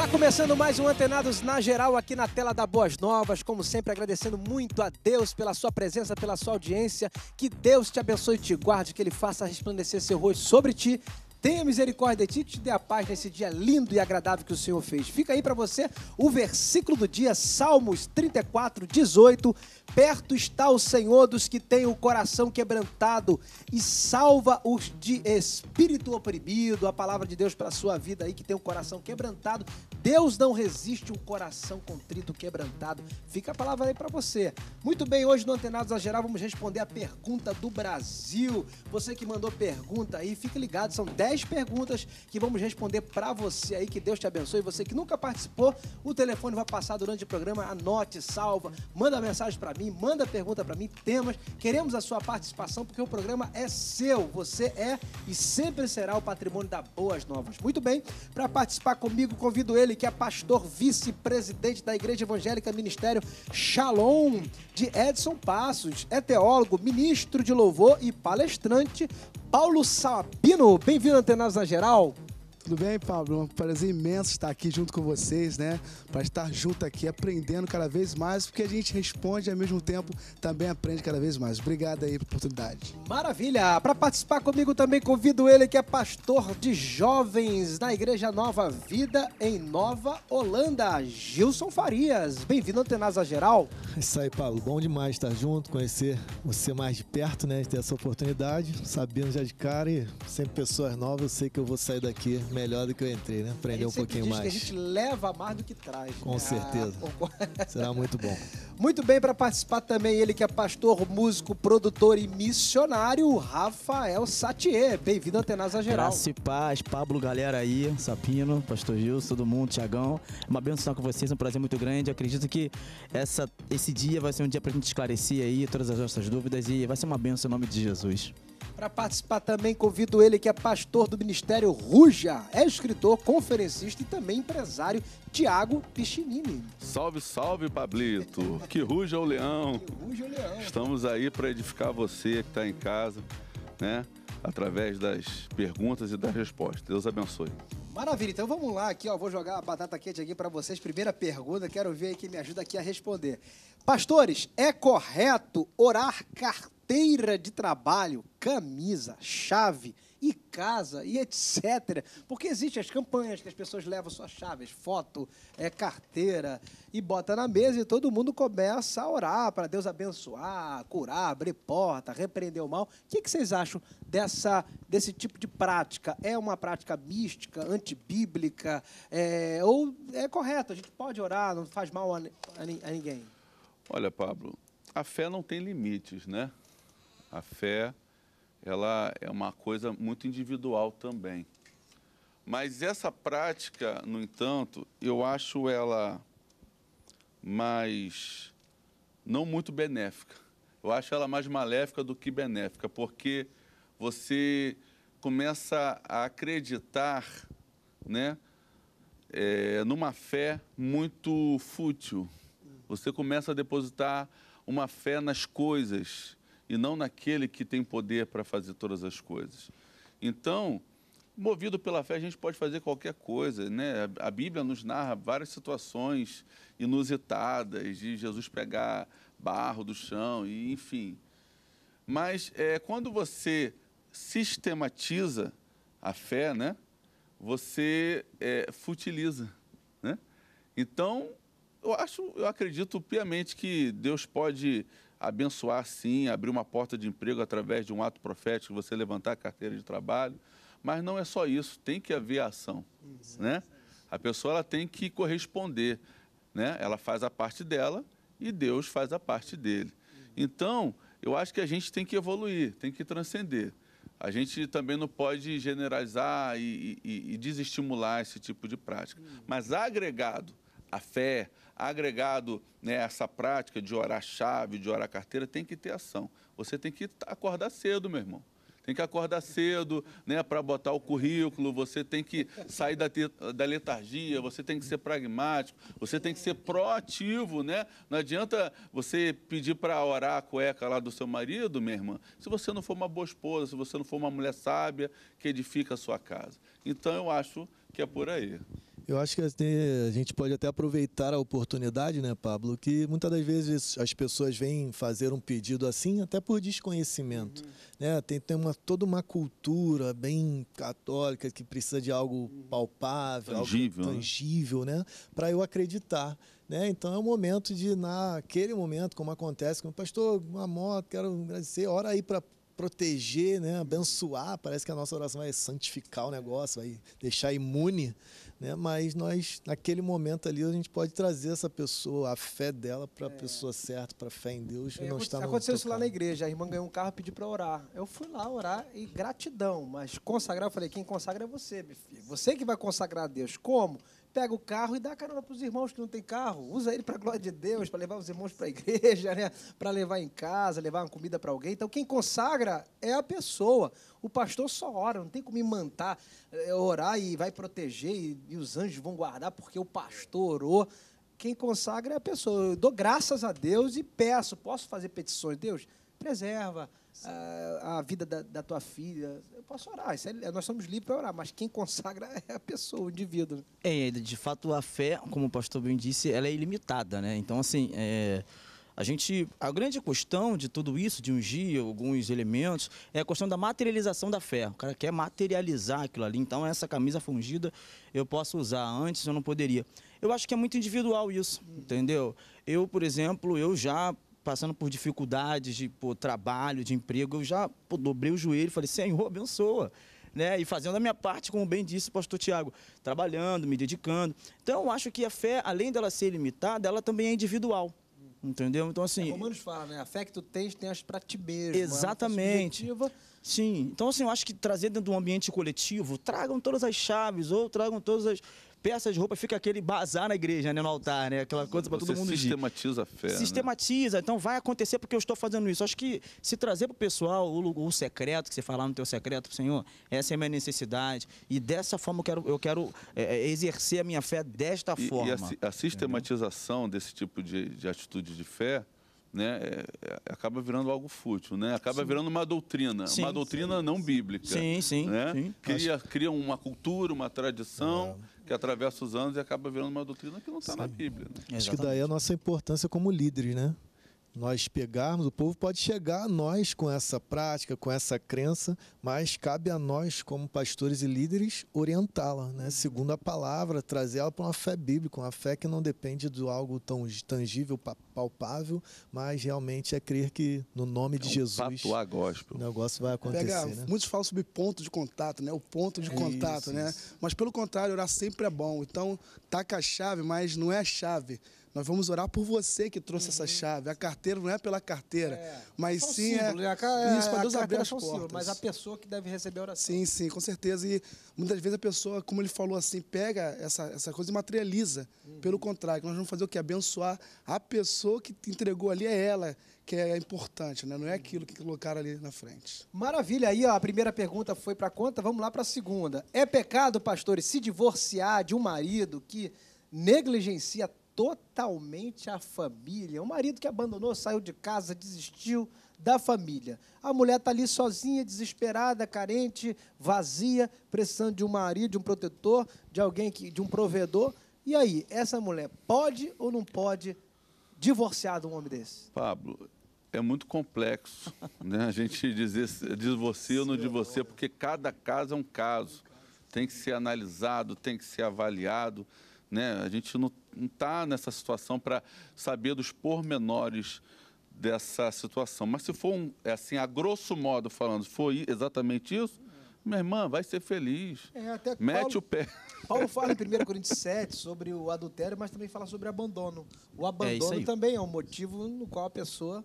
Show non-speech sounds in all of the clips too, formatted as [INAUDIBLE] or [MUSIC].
Está começando mais um Antenados na Geral aqui na tela da Boas Novas. Como sempre, agradecendo muito a Deus pela sua presença, pela sua audiência. Que Deus te abençoe e te guarde, que Ele faça resplandecer seu rosto sobre ti Tenha misericórdia de ti, te dê a paz nesse dia lindo e agradável que o Senhor fez. Fica aí para você o versículo do dia, Salmos 34, 18. Perto está o Senhor dos que têm o coração quebrantado e salva os de espírito oprimido. A palavra de Deus para a sua vida aí que tem o coração quebrantado. Deus não resiste um coração contrito, quebrantado. Fica a palavra aí para você. Muito bem, hoje no Antenados a Geral vamos responder a pergunta do Brasil. Você que mandou pergunta aí, fique ligado, são 10 10 perguntas que vamos responder para você aí. Que Deus te abençoe. Você que nunca participou, o telefone vai passar durante o programa. Anote, salva, manda mensagem para mim, manda pergunta para mim, temas. Queremos a sua participação porque o programa é seu. Você é e sempre será o patrimônio da Boas Novas. Muito bem, para participar comigo, convido ele que é pastor vice-presidente da Igreja Evangélica Ministério Shalom de Edson Passos. É teólogo, ministro de louvor e palestrante Paulo Sabino. Bem-vindo, Antenados na Geral. Tudo bem, Pablo? Um prazer imenso estar aqui junto com vocês, né? Para estar junto aqui, aprendendo cada vez mais, porque a gente responde e ao mesmo tempo também aprende cada vez mais. Obrigado aí pela oportunidade. Maravilha! Para participar comigo também convido ele que é pastor de jovens da Igreja Nova Vida em Nova Holanda, Gilson Farias. Bem-vindo ao Tenasa Geral. É isso aí, Pablo. Bom demais estar junto, conhecer você mais de perto, né? De ter essa oportunidade, sabendo já de cara e sempre pessoas novas, eu sei que eu vou sair daqui melhor do que eu entrei, né? Aprender um pouquinho mais. Que a gente leva mais do que traz. Com né? Ah, certeza. Ah, [LAUGHS] Será muito bom. Muito bem, para participar também ele que é pastor, músico, produtor e missionário, Rafael Satier. Bem-vindo à Tenasa Geral. Graça e paz, Pablo, galera aí, Sapino, pastor Gil, todo mundo, Tiagão. É uma benção estar com vocês, um prazer muito grande. Eu acredito que essa, esse dia vai ser um dia para a gente esclarecer aí todas as nossas dúvidas e vai ser uma benção em nome de Jesus. Para participar também, convido ele que é pastor do Ministério Ruja, é escritor, conferencista e também empresário, Tiago Pichinini. Salve, salve, Pablito! Que ruja o leão! Que ruja o leão! Estamos aí para edificar você que está em casa, né? Através das perguntas e das respostas. Deus abençoe. Maravilha, então vamos lá aqui, ó, vou jogar a batata quente aqui para vocês. Primeira pergunta, quero ver quem me ajuda aqui a responder. Pastores, é correto orar cartão? carteira de trabalho, camisa, chave e casa e etc. Porque existem as campanhas que as pessoas levam suas chaves, foto, é, carteira e bota na mesa e todo mundo começa a orar para Deus abençoar, curar, abrir porta, repreender o mal. O que, que vocês acham dessa, desse tipo de prática? É uma prática mística, antibíblica? É, ou é correto? A gente pode orar, não faz mal a, a, a ninguém? Olha, Pablo, a fé não tem limites, né? A fé, ela é uma coisa muito individual também. Mas essa prática, no entanto, eu acho ela mais não muito benéfica. Eu acho ela mais maléfica do que benéfica, porque você começa a acreditar, né, é, numa fé muito fútil. Você começa a depositar uma fé nas coisas e não naquele que tem poder para fazer todas as coisas. Então, movido pela fé, a gente pode fazer qualquer coisa, né? A Bíblia nos narra várias situações inusitadas de Jesus pegar barro do chão e enfim. Mas é, quando você sistematiza a fé, né? Você é, futiliza, né? Então, eu acho, eu acredito piamente que Deus pode abençoar sim, abrir uma porta de emprego através de um ato profético, você levantar a carteira de trabalho. Mas não é só isso, tem que haver ação, isso, né? Isso. A pessoa ela tem que corresponder, né? Ela faz a parte dela e Deus faz a parte dele. Uhum. Então, eu acho que a gente tem que evoluir, tem que transcender. A gente também não pode generalizar e, e, e desestimular esse tipo de prática. Uhum. Mas agregado à fé, agregado né, essa prática de orar chave, de orar carteira, tem que ter ação. Você tem que acordar cedo, meu irmão. Tem que acordar cedo, né, para botar o currículo, você tem que sair da, da letargia, você tem que ser pragmático, você tem que ser proativo, né? Não adianta você pedir para orar a cueca lá do seu marido, minha irmã, se você não for uma boa esposa, se você não for uma mulher sábia que edifica a sua casa. Então eu acho que é por aí. Eu acho que a gente pode até aproveitar a oportunidade, né, Pablo, que muitas das vezes as pessoas vêm fazer um pedido assim até por desconhecimento. Uhum. Né? Tem, tem uma, toda uma cultura bem católica que precisa de algo uhum. palpável, tangível, algo tangível, né? né? Para eu acreditar. Né? Então é o momento de, naquele momento, como acontece, como pastor, uma moto, quero agradecer, ora aí para proteger, né, abençoar. Parece que a nossa oração vai santificar o negócio, vai deixar imune, né? Mas nós, naquele momento ali, a gente pode trazer essa pessoa, a fé dela, para a é. pessoa certa, para a fé em Deus. É, não está aconteceu isso lá na igreja. A irmã ganhou um carro e pediu para orar. Eu fui lá orar e gratidão, mas consagrar, eu falei: quem consagra é você, meu filho. Você que vai consagrar a Deus. Como? pega o carro e dá carona para os irmãos que não tem carro. Usa ele para a glória de Deus, para levar os irmãos para a igreja, [LAUGHS] né? para levar em casa, levar uma comida para alguém. Então, quem consagra é a pessoa. O pastor só ora, não tem como imantar, é, orar e vai proteger e, e os anjos vão guardar porque o pastor orou. Quem consagra é a pessoa. Eu dou graças a Deus e peço, posso fazer petições. Deus, preserva a, ah, a vida da, da, tua filha. Eu posso orar, é, é, nós somos livres para orar, mas quem consagra [LAUGHS] é a pessoa, o indivíduo. É, de fato, a fé, como o pastor bem disse, ela é ilimitada, né? Então, assim, é, a gente, a grande questão de tudo isso, de ungir alguns elementos, é a questão da materialização da fé. O cara quer materializar aquilo ali, então essa camisa fungida eu posso usar, antes eu não poderia. Eu acho que é muito individual isso, uhum. entendeu? Eu, por exemplo, eu já passando por dificuldades de pô, trabalho, de emprego, eu já pô, dobrei o joelho e falei, Senhor, abençoa. Né? E fazendo a minha parte, como bem disse o pastor Tiago, trabalhando, me dedicando. Então, eu acho que a fé, além dela ser limitada, ela também é individual. Entendeu? Então, assim. É, Romanos fala, né? A fé que tu tens, tens as ti mesmo. É Exatamente. É Sim. Então, assim, eu acho que trazer dentro de um ambiente coletivo, tragam todas as chaves ou tragam todas as peças de roupa, fica aquele bazar na igreja, né, no altar, né? Aquela coisa para todo mundo sistematiza a fé. Né? Sistematiza, né? então vai acontecer porque eu estou fazendo isso. Acho que se trazer para o pessoal o, o secreto, que você falar no teu secreto, Senhor, essa é a minha necessidade e dessa forma eu quero, eu quero é, é exercer a minha fé desta e, forma. E a, a sistematização desse tipo de, de atitude de fé, né, é, é acaba virando algo fútil, né? Acaba sim. virando uma doutrina, sim, uma doutrina sim. não bíblica. Sim, sim. Né? Cria, cria uma cultura, uma tradição. É que atravessa os anos e acaba virando uma doutrina que não está na Bíblia. Né? Acho que daí é a nossa importância como líderes, né? nós pegarmos, o povo pode chegar a nós com essa prática, com essa crença, mas cabe a nós, como pastores e líderes, orientá-la, né? Uhum. segundo a palavra, trazer ela para uma fé bíblica, uma fé que não depende de algo tão tangível, palpável, mas realmente é crer que no nome de é um Jesus o negócio vai acontecer. Pega, né? Muitos falam sobre ponto de contato, né? o ponto de é contato, isso, né? Isso. mas pelo contrário, orar sempre é bom, então taca a chave, mas não é a chave nós vamos orar por você que trouxe uhum. essa chave. A carteira não é pela carteira, é. mas sim é símbolo, né? é, isso para Deus abrir é as portas. Símbolo, mas a pessoa que deve receber a oração. Sim, sim, com certeza. E muitas vezes a pessoa, como ele falou assim, pega essa, essa coisa e materializa. Uhum. Pelo contrário, nós vamos fazer o que? Abençoar a pessoa que te entregou ali, é ela que é importante, né? Não é aquilo que colocaram ali na frente. Maravilha. Aí, ó, a primeira pergunta foi para conta, vamos lá para a segunda. É pecado, pastores, se divorciar de um marido que negligencia totalmente a família. O marido que abandonou, saiu de casa, desistiu da família. A mulher está ali sozinha, desesperada, carente, vazia, precisando de um marido, de um protetor, de alguém que, de um provedor. E aí, essa mulher pode ou não pode divorciar de um homem desse? Pablo, é muito complexo né? a gente dizer você ou não de você porque cada caso é um caso. Tem que ser analisado, tem que ser avaliado. Né? A gente não está nessa situação para saber dos pormenores dessa situação. Mas se for um, é assim, a grosso modo falando, foi exatamente isso, minha irmã, vai ser feliz. É, até Mete Paulo, o pé. Paulo [LAUGHS] fala em 1 Coríntios 7 sobre o adultério, mas também fala sobre abandono. O é abandono é também é um motivo no qual a pessoa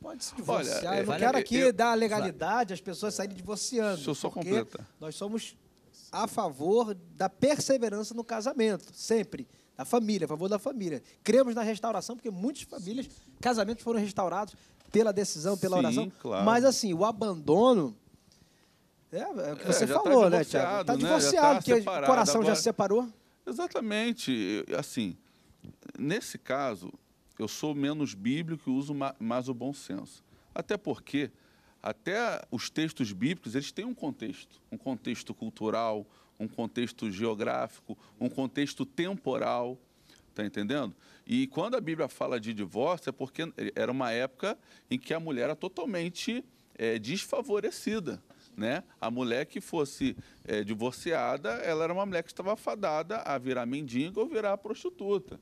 pode se divorciar. Olha, eu não vale é, quero aqui eu, dar legalidade às pessoas saírem divorciando. Deixa eu só completa. Nós somos a favor da perseverança no casamento, sempre. Da família, a favor da família. Cremos na restauração, porque muitas famílias, casamentos foram restaurados pela decisão, pela Sim, oração. Claro. Mas assim, o abandono. É, é o que é, você é, falou, né, tá né, Tiago? Está divorciado, né? tá porque o coração agora... já se separou. Exatamente. Assim, nesse caso, eu sou menos bíblico e uso mais o bom senso. Até porque até os textos bíblicos, eles têm um contexto, um contexto cultural, um contexto geográfico, um contexto temporal, tá entendendo? E quando a Bíblia fala de divórcio, é porque era uma época em que a mulher era totalmente é, desfavorecida, né? A mulher que fosse é, divorciada, ela era uma mulher que estava fadada a virar mendiga ou virar prostituta.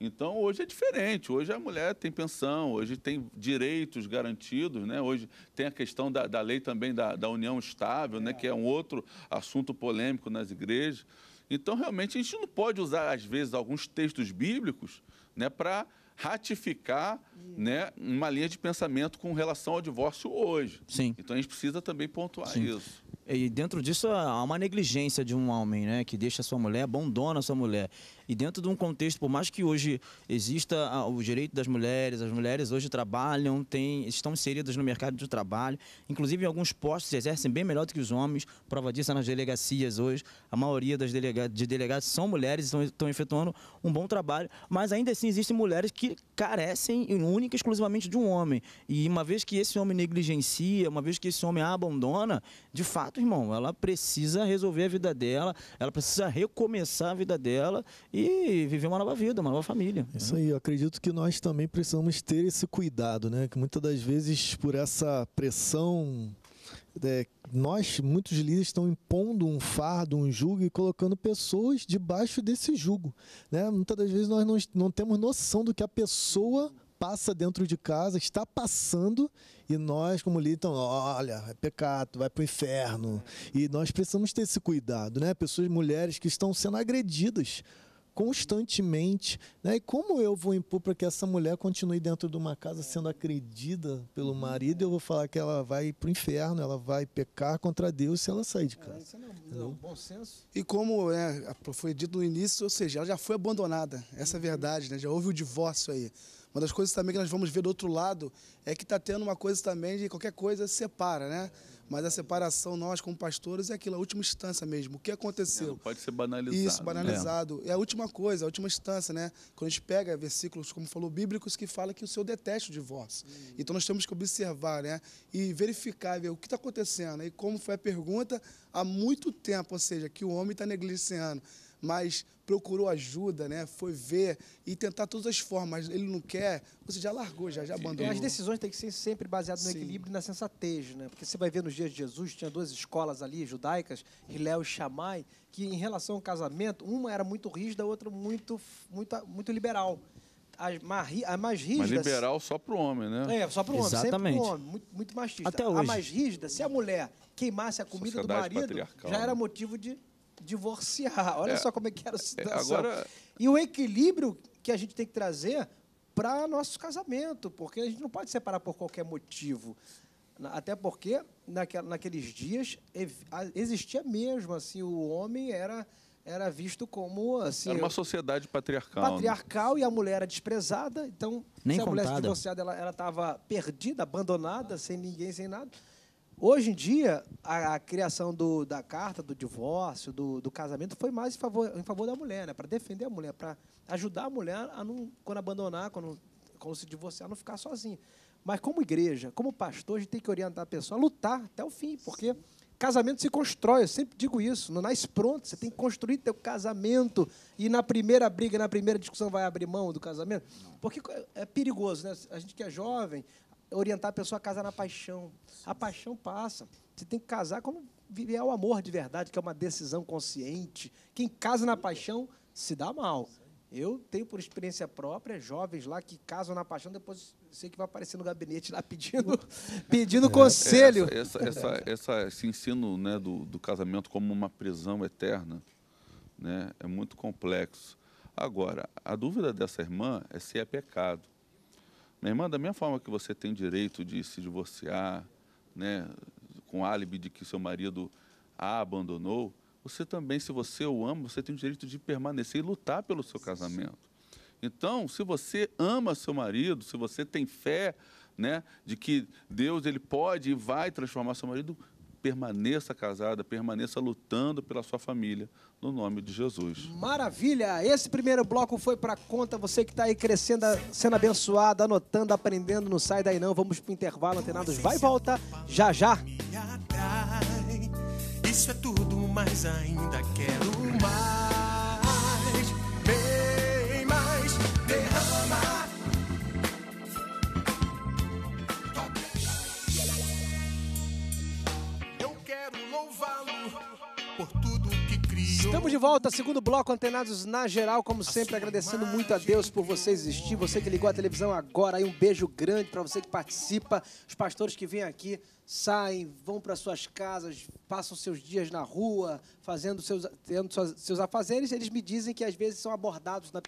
Então, hoje é diferente. Hoje a mulher tem pensão, hoje tem direitos garantidos, né? Hoje tem a questão da, da lei também da, da união estável, né? é. né? Que é um outro assunto polêmico nas igrejas. Então, realmente, a gente não pode usar, às vezes, alguns textos bíblicos né, para ratificar né, uma linha de pensamento com relação ao divórcio hoje. Sim. Então, a gente precisa também pontuar Sim. isso. E dentro disso há uma negligência de um homem, né? Que deixa sua mulher, abandona sua mulher. E dentro de um contexto, por mais que hoje exista ah, o direito das mulheres, as mulheres hoje trabalham, têm, estão inseridas no mercado de trabalho, inclusive em alguns postos exercem bem melhor do que os homens, prova disso é nas delegacias hoje, a maioria das delega de delegados são mulheres, estão, estão efetuando um bom trabalho, mas ainda assim existem mulheres que carecem única e exclusivamente de um homem. E uma vez que esse homem negligencia, uma vez que esse homem a abandona, de fato, irmão, ela precisa resolver a vida dela, ela precisa recomeçar a vida dela e viver uma nova vida, uma nova família. Né? Isso aí, eu acredito que nós também precisamos ter esse cuidado, né? Que muitas das vezes por essa pressão é, nós, muitos líderes, estão impondo um fardo, um jugo e colocando pessoas debaixo desse jugo. Né? Muitas das vezes nós não, não temos noção do que a pessoa passa dentro de casa, está passando, e nós, como líderes, então, olha, é pecado, vai para o inferno. E nós precisamos ter esse cuidado, né? Pessoas, mulheres que estão sendo agredidas constantemente. Né? E como eu vou impor para que essa mulher continue dentro de uma casa sendo acredida pelo uhum. marido, eu vou falar que ela vai para o inferno, ela vai pecar contra Deus se ela sair de casa. É, isso não, não, bom senso. E como né, foi dito no início, ou seja, ela já foi abandonada, essa é a uhum. verdade, né? já houve o divórcio aí. Uma das coisas também que nós vamos ver do outro lado é que está tendo uma coisa também de qualquer coisa separa, né? É. Mas a separação, nós como pastores, é aquilo, a última instância mesmo. O que aconteceu? É, não pode ser banalizado. Isso, né? banalizado. Né? É a última coisa, a última instância, né? Quando a gente pega versículos, como falou, bíblicos, que fala que o Senhor detesta o divórcio. Hum. Então nós temos que observar, né? E verificar, ver o que está acontecendo. E como foi a pergunta, há muito tempo, ou seja, que o homem está negligenciando mas procurou ajuda, né? Foi ver e tentar todas as formas. Ele não quer, você já largou, já, já abandonou. As decisões têm que ser sempre baseadas no Sim. equilíbrio e na sensatez, né? Porque você vai ver nos dias de Jesus, tinha duas escolas ali, judaicas, Hilel e Shammai, que em relação ao casamento, uma era muito rígida, a outra muito, muito, muito liberal. As mais, a mais Mas liberal só para o homem, né? É, só para o homem, Exatamente. sempre para homem, muito, muito machista. Até hoje. A mais rígida, se a mulher queimasse a comida Sociedade do marido, já era né? motivo de divorciar. [LAUGHS] Olha é, só como é que era a é, situação. Agora... E o equilíbrio que a gente tem que trazer para nosso casamento, porque a gente não pode separar por qualquer motivo. Até porque, naqueles dias, existia mesmo, assim, o homem era era visto como assim era uma sociedade patriarcal né? patriarcal né? e a mulher era desprezada então Nem se a mulher se divorciada ela estava perdida abandonada sem ninguém sem nada Hoje em dia, a, a criação do, da carta do divórcio, do, do casamento, foi mais em favor, em favor da mulher, né? para defender a mulher, para ajudar a mulher a não, quando abandonar, quando, quando se divorciar, não ficar sozinha. Mas, como igreja, como pastor, a gente tem que orientar a pessoa a lutar até o fim, porque casamento se constrói, eu sempre digo isso, não nasce pronto, você tem que construir teu casamento e na primeira briga, na primeira discussão vai abrir mão do casamento, porque é, é perigoso, né? A gente que é jovem, é orientar a pessoa a casar na paixão. A paixão passa. Você tem que casar quando viver o amor de verdade, que é uma decisão consciente. Quem casa na paixão se dá mal. Eu tenho por experiência própria jovens lá que casam na paixão, depois sei que vai aparecer no gabinete lá pedindo, [LAUGHS] pedindo é, conselho. essa, essa, essa, esse ensino né, do, do casamento como uma prisão eterna né, é muito complexo. Agora, a dúvida dessa irmã é se é pecado. Minha irmã, da mesma forma que você tem direito de se divorciar, né, com álibi de que seu marido a abandonou, você também, se você o ama, você tem o direito de permanecer e lutar pelo seu casamento. Então, se você ama seu marido, se você tem fé, né, de que Deus ele pode e vai transformar seu marido, permaneça casada, permaneça lutando pela sua família, no nome de Jesus. Maravilha! Esse primeiro bloco foi para conta, você que está aí crescendo, sendo abençoado, anotando, aprendendo, não sai daí não. Vamos para o intervalo, antenados, vai e volta, já já. Isso é tudo, mas ainda quero mais. Estamos de volta, segundo bloco, antenados na geral, como sempre, agradecendo muito a Deus por você existir, você que ligou a televisão agora, aí um beijo grande para você que participa, os pastores que vêm aqui, saem, vão para suas casas, passam seus dias na rua, fazendo seus, tendo suas, seus afazeres, eles me dizem que às vezes são abordados na,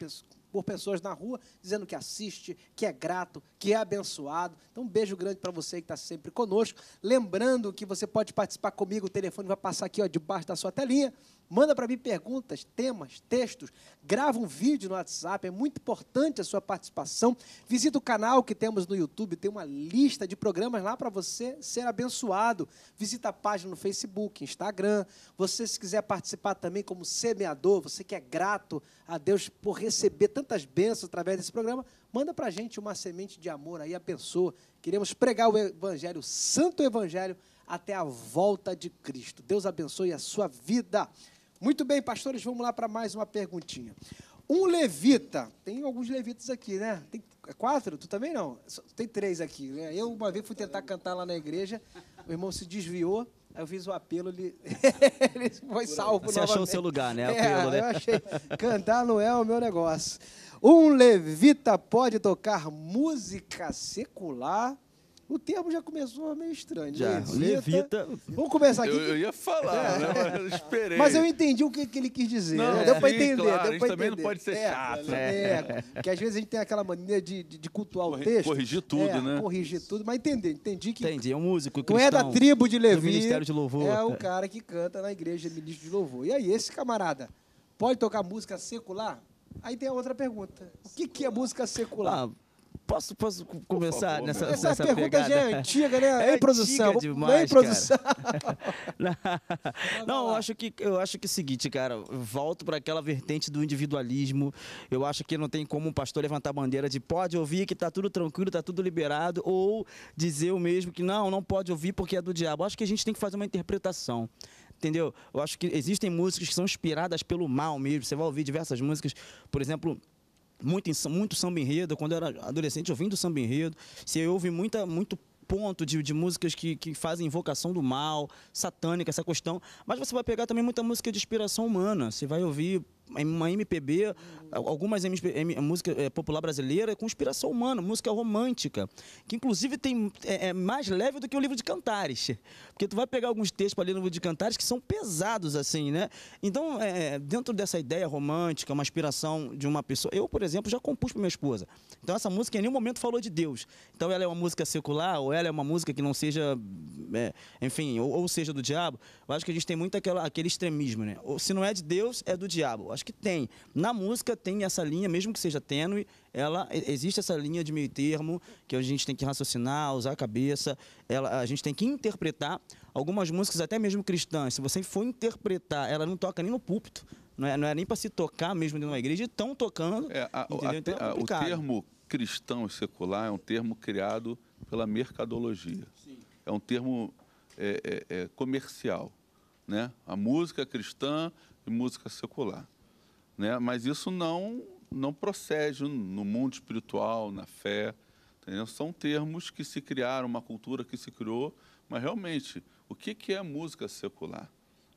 por pessoas na rua, dizendo que assiste, que é grato, que é abençoado. Então, um beijo grande para você que está sempre conosco. Lembrando que você pode participar comigo, o telefone vai passar aqui ó, debaixo da sua telinha, Manda para mim perguntas, temas, textos. Grava um vídeo no WhatsApp. É muito importante a sua participação. Visita o canal que temos no YouTube. Tem uma lista de programas lá para você ser abençoado. Visita a página no Facebook, Instagram. Você, se quiser participar também como semeador, você que é grato a Deus por receber tantas bênçãos através desse programa, manda para a gente uma semente de amor aí, abençoa. Queremos pregar o Evangelho, o Santo Evangelho, até a volta de Cristo. Deus abençoe a sua vida. Muito bem, pastores, vamos lá para mais uma perguntinha. Um levita, tem alguns levitas aqui, né? Tem quatro? Tu também não? Tem três aqui, né? Eu uma vez fui tentar cantar lá na igreja, o irmão se desviou, Aí eu fiz o apelo, ele, [LAUGHS] ele foi salvo. Você novamente. achou o seu lugar, né? É, apelo, é, né? Eu achei. Cantar não é o meu negócio. Um levita pode tocar música secular o termo já começou meio estranho. Né? Já, levita. Tá- levita. Vamos começar aqui. Eu, eu ia falar, é. né? Mas esperei. Mas eu entendi o que, que ele quis dizer. Não, né? Deu para entender. Claro, deu a gente entender. também não pode ser é, chato. Né? É, porque às vezes a gente tem aquela mania de, de, de cultuar Corri, o texto. Corrigir tudo, é, né? Corrigir tudo, mas entender. Entendi que. Entendi, é um músico. Cristão, não é da tribo de Levi. Do Ministério de Louvor. É o tá. cara que canta na igreja ministro de Louvor. E aí, esse camarada pode tocar música secular? Aí tem a outra pergunta. O que, que é música secular? Ah, Posso, posso começar favor, nessa, nessa, Essa pergunta já é antiga, né? [LAUGHS] É, é produção. Demais, é produção. [LAUGHS] [LAUGHS] não, eu acho, que, eu acho que é o seguinte, cara. Volto para aquela vertente do individualismo. Eu acho que não tem como um pastor levantar a bandeira de pode ouvir que está tudo tranquilo, está tudo liberado, ou dizer o mesmo que não, não pode ouvir porque é do diabo. Eu acho que a gente tem que fazer uma interpretação entendeu? Eu acho que existem músicas que são inspiradas pelo mal mesmo. Você vai ouvir diversas músicas, por exemplo, muito, muito samba enredo. Quando eu era adolescente, ouvindo samba enredo. Você ouve muita, muito ponto de, de músicas que, que fazem invocação do mal, satânica, essa questão. Mas você vai pegar também muita música de inspiração humana. Você vai ouvir uma MPB, algumas músicas música é, popular brasileira com inspiração humana, música romântica, que inclusive tem, é, é, mais leve do que o livro de cantares. Porque tu vai pegar alguns textos ali no livro de cantares que são pesados, assim, né? Então, é, é, dentro dessa ideia romântica, uma inspiração de uma pessoa. Eu, por exemplo, já compus para minha esposa. Então, essa música em nenhum momento falou de Deus. Então, ela é uma música secular, ou ela é uma música que não seja, é, enfim, ou, ou, seja do diabo. Eu acho que a gente tem muito aquela, aquele extremismo, né? Ou, se não é de Deus, é do diabo Acho que tem. Na música tem essa linha, mesmo que seja tênue, ela existe essa linha de meio termo que a gente tem que raciocinar, usar a cabeça, ela, a gente tem que interpretar algumas músicas, até mesmo cristãs. Se você for interpretar, ela não toca nem no púlpito, não é, não é nem para se tocar mesmo dentro de uma igreja, estão tocando. É, a, então é o termo cristão e secular é um termo criado pela mercadologia. Sim. É um termo é, é, é comercial. Né? A música cristã e música secular né? Mas isso não não procede no mundo espiritual, na fé. Entendeu? São termos que se criaram, uma cultura que se criou, mas realmente, o que, que é música secular?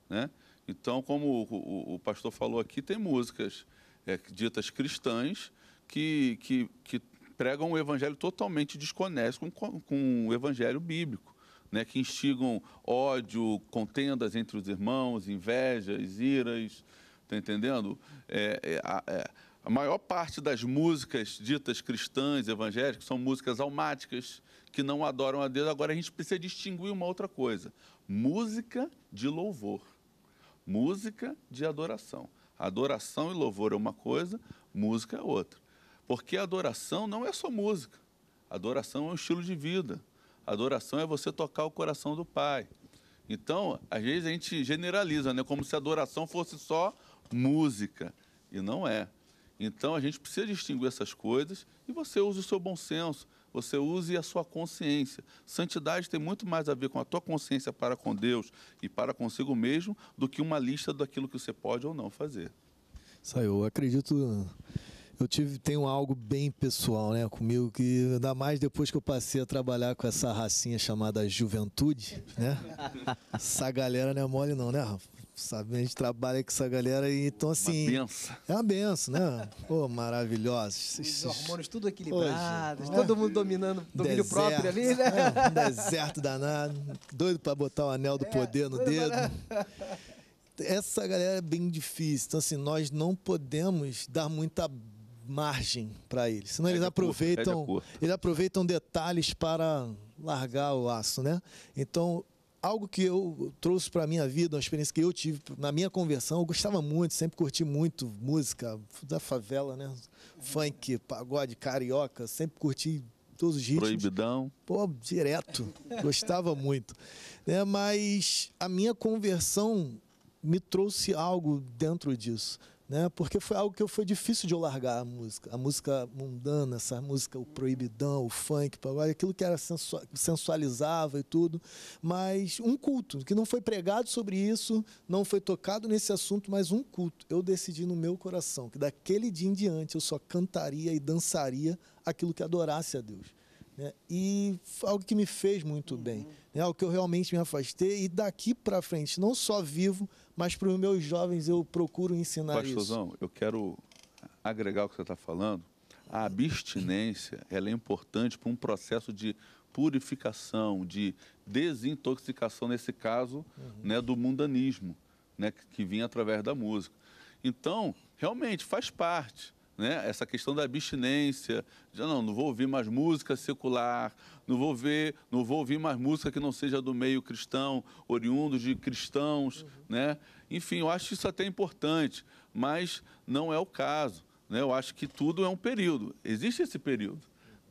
Né? Então, como o, o, o pastor falou aqui, tem músicas é, ditas cristãs que, que, que pregam o evangelho totalmente desconexo com, com o evangelho bíblico. Né, que instigam ódio, contendas entre os irmãos, invejas, iras, Está entendendo? É, é a, é, a maior parte das músicas ditas cristãs, evangélicas, são músicas almáticas, que não adoram a Deus. Agora a gente precisa distinguir uma outra coisa: música de louvor, música de adoração. Adoração e louvor é uma coisa, música é outra. Porque adoração não é só música. Adoração é um estilo de vida. Adoração é você tocar o coração do Pai. Então, às vezes a gente generaliza, né? Como se adoração fosse só música, e não é. Então a gente precisa distinguir essas coisas e você use o seu bom senso, você use a sua consciência. Santidade tem muito mais a ver com a tua consciência para com Deus e para consigo mesmo do que uma lista daquilo que você pode ou não fazer. Saiu, acredito. Eu tive, tenho algo bem pessoal, né, comigo que ainda mais depois que eu passei a trabalhar com essa racinha chamada juventude, né? [LAUGHS] Essa galera não é mole não, né, Rafa? sabe? A gente trabalha com essa galera e então assim. Uma benção. É uma benção, né? Pô, oh, maravilhosos. Os hormônios tudo equilibrados, é. todo mundo dominando domínio deserto, próprio ali, né? É, um deserto danado, doido para botar o anel do é, poder no dedo. Essa galera é bem difícil, então assim, nós não podemos dar muita margem para eles, senão é eles aproveitam, curta, é eles aproveitam detalhes para largar o aço, né? Então algo que eu trouxe para a minha vida, uma experiência que eu tive na minha conversão, eu gostava muito, sempre curti muito música da favela, né? Funk, pagode, carioca, sempre curti todos os ritmos. Proibidão. Pô, direto, [LAUGHS] gostava muito. Né? Mas a minha conversão me trouxe algo dentro disso né? Porque foi algo que foi difícil de eu largar a música, a música mundana, essa música o proibidão, o funk, aquilo que era sensualizava e tudo, mas um culto que não foi pregado sobre isso, não foi tocado nesse assunto, mas um culto. Eu decidi no meu coração que daquele dia em diante eu só cantaria e dançaria aquilo que adorasse a Deus. Né? E algo que me fez muito uhum. bem, né? algo que eu realmente me afastei e daqui para frente não só vivo, mas para os meus jovens eu procuro ensinar Pastorzão, isso. Pastorzão, eu quero agregar o que você está falando. A abstinência ela é importante para um processo de purificação, de desintoxicação, nesse caso, uhum. né, do mundanismo, né, que vinha através da música. Então, realmente, faz parte né? essa questão da abstinência, de ah, não, não vou ouvir mais música secular, não vou, ver, não vou ouvir mais música que não seja do meio cristão, oriundo de cristãos, uhum. né? Enfim, eu acho isso até importante, mas não é o caso, né? Eu acho que tudo é um período, existe esse período,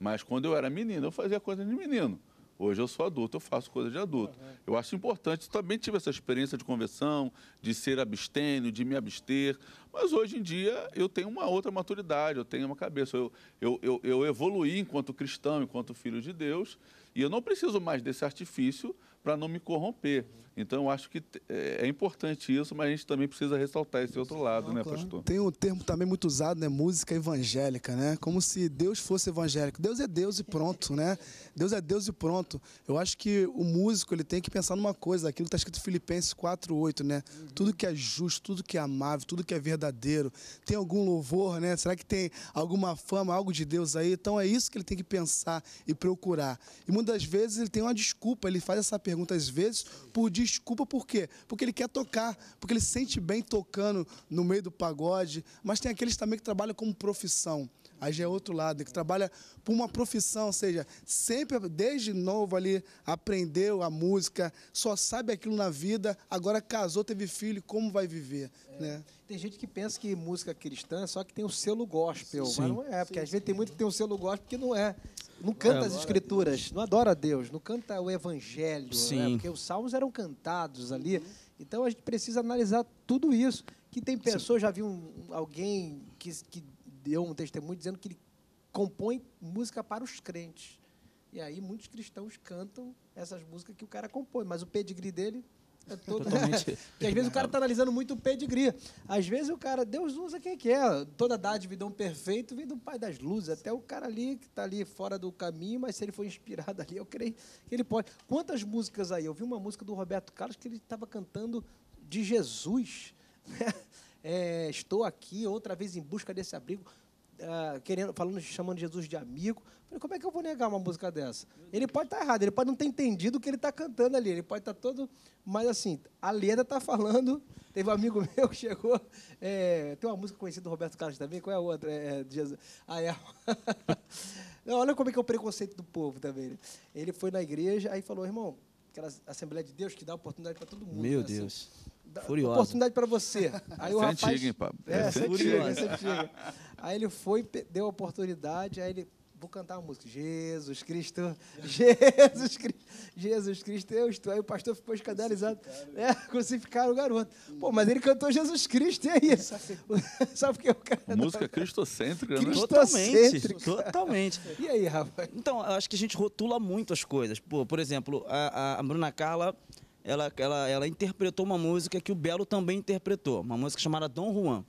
mas quando eu era menino, eu fazia coisa de menino, Hoje eu sou adulto, eu faço coisa de adulto. Uhum. Eu acho importante, também tive essa experiência de conversão, de ser abstêmio, de me abster, mas hoje em dia eu tenho uma outra maturidade, eu tenho uma cabeça, eu, eu, eu, eu evoluí enquanto cristão, enquanto filho de Deus, e eu não preciso mais desse artifício para não me corromper. Então, eu acho que é, é importante isso, mas a gente também precisa ressaltar esse outro lado, né, pastor? Tem um termo também muito usado, né? Música evangélica, né? Como se Deus fosse evangélico. Deus é Deus e pronto, né? Deus é Deus e pronto. Eu acho que o músico, ele tem que pensar numa coisa, aquilo está escrito em Filipenses 4,8, né? Uhum. Tudo que é justo, tudo que é amável, tudo que é verdadeiro. Tem algum louvor, né? Será que tem alguma fama, algo de Deus aí? Então, é isso que ele tem que pensar e procurar. E muitas vezes ele tem uma desculpa, ele faz essa pergunta pergunta às vezes por desculpa, por quê? Porque ele quer tocar, porque ele sente bem tocando no meio do pagode, mas tem aqueles também que trabalham como profissão. Aí já é outro lado, que trabalha por uma profissão, ou seja, sempre desde novo ali aprendeu a música, só sabe aquilo na vida, agora casou, teve filho, como vai viver, é. né? Tem gente que pensa que música cristã é só que tem o selo gospel, sim. mas não é, porque sim, às sim. vezes tem muito que tem o selo gospel que não é. Não canta as escrituras, não adora a Deus, não canta o evangelho, né? porque os salmos eram cantados ali. Uhum. Então a gente precisa analisar tudo isso. Que tem pessoas, já vi um, alguém que, que deu um testemunho dizendo que ele compõe música para os crentes. E aí muitos cristãos cantam essas músicas que o cara compõe, mas o pedigree dele é Totalmente. Porque [LAUGHS] às vezes o cara está analisando muito o pedigree. Às vezes o cara, Deus usa quem quer. É. Toda dádiva e dom perfeito vem do Pai das Luzes. Até o cara ali que está ali fora do caminho, mas se ele for inspirado [LAUGHS] ali, eu creio que ele pode. Quantas músicas aí? Eu vi uma música do Roberto Carlos que ele estava cantando de Jesus. [LAUGHS] Né? É, estou aqui outra vez em busca desse abrigo. É, querendo, falando, chamando Jesus de amigo. Falei, como é que eu vou negar uma música dessa? Ele pode estar tá errado, ele pode não ter entendido o que ele está cantando ali, ele pode estar tá todo. Mas assim, a Leda está falando. Teve um amigo [LAUGHS] meu que chegou. É, tem uma música conhecida do Roberto Carlos também, qual é a outra? É, Jesus. Ah, é. [LAUGHS] não, olha como é que é o preconceito do povo também. Né? Ele foi na igreja, aí falou, irmão, aquela Assembleia de Deus que dá oportunidade para todo mundo. Meu né, assim. Deus. Assim, Furiosa. Oportunidade para você. Aí o é rapaz, antiga, hein, Pablo? É, essa é antiga, essa antiga. Aí ele foi, deu a oportunidade, aí ele vou cantar uma música. Jesus Cristo, Jesus Cristo, Jesus Cristo, eu estou. Aí o pastor ficou escandalizado. Crucificaram, é, crucificaram o garoto. Pô, mas ele cantou Jesus Cristo, e aí? que é [LAUGHS] o cara. Música tá não... cristocêntrica, né? Totalmente. Totalmente. E aí, rapaz? Então, acho que a gente rotula muito as coisas. Pô, por exemplo, a, a Bruna Carla ela, ela, ela interpretou uma música que o Belo também interpretou, uma música chamada Dom Juan.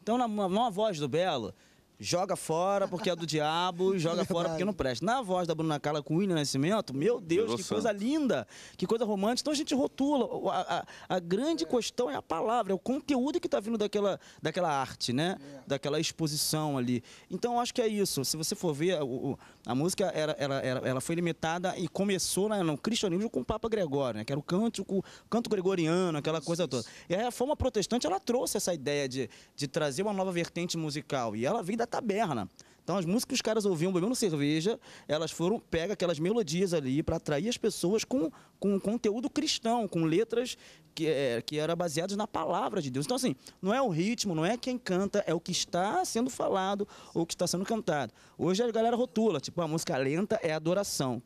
Então, na, na, voz do Belo, joga fora porque é do diabo, [LAUGHS] joga fora porque não presta. Na voz da Bruna Carla com William Nascimento, meu Deus, que coisa linda, que coisa romântica. Então a gente rotula. A, a, a grande é. questão é a palavra, é o conteúdo que está vindo daquela, daquela arte, né? É. Daquela exposição ali. Então acho que é isso. Se você for ver, o, a música era, era, era, ela foi limitada e começou né, no cristianismo com o Papa Gregório, né? Que era o cântico, canto gregoriano, aquela isso, coisa isso. toda. E a reforma protestante, ela trouxe essa ideia de, de trazer uma nova vertente musical. E ela veio da taberna. Então as músicas que os caras ouviam bebendo cerveja, elas foram, pega aquelas melodias ali para atrair as pessoas com, com conteúdo cristão, com letras que, é, que eram baseadas na palavra de Deus. Então assim, não é o ritmo, não é quem canta, é o que está sendo falado ou o que está sendo cantado. Hoje a galera rotula, tipo, a música lenta é adoração.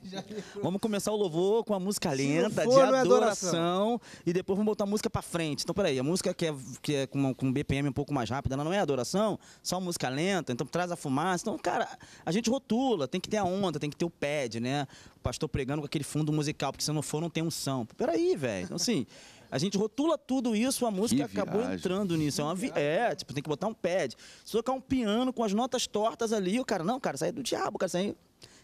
[LAUGHS] Vamos começar o louvor com a música lenta, de é adoração, é e depois vamos botar a música pra frente. Então, peraí, a música que é, que é com, com BPM um pouco mais rápida, ela não é adoração, só música lenta, então traz a fumaça. Então, cara, a gente rotula, tem que ter a onda, tem que ter o pad, né? O pastor pregando com aquele fundo musical, porque se não for, não tem um unção. Peraí, velho. Então, assim. A gente rotula tudo isso, a música acabou entrando nisso. É, uma vi... é, tipo, tem que botar um pad. Se tocar um piano com as notas tortas ali, o cara, não, cara, sai é do diabo, cara, sai.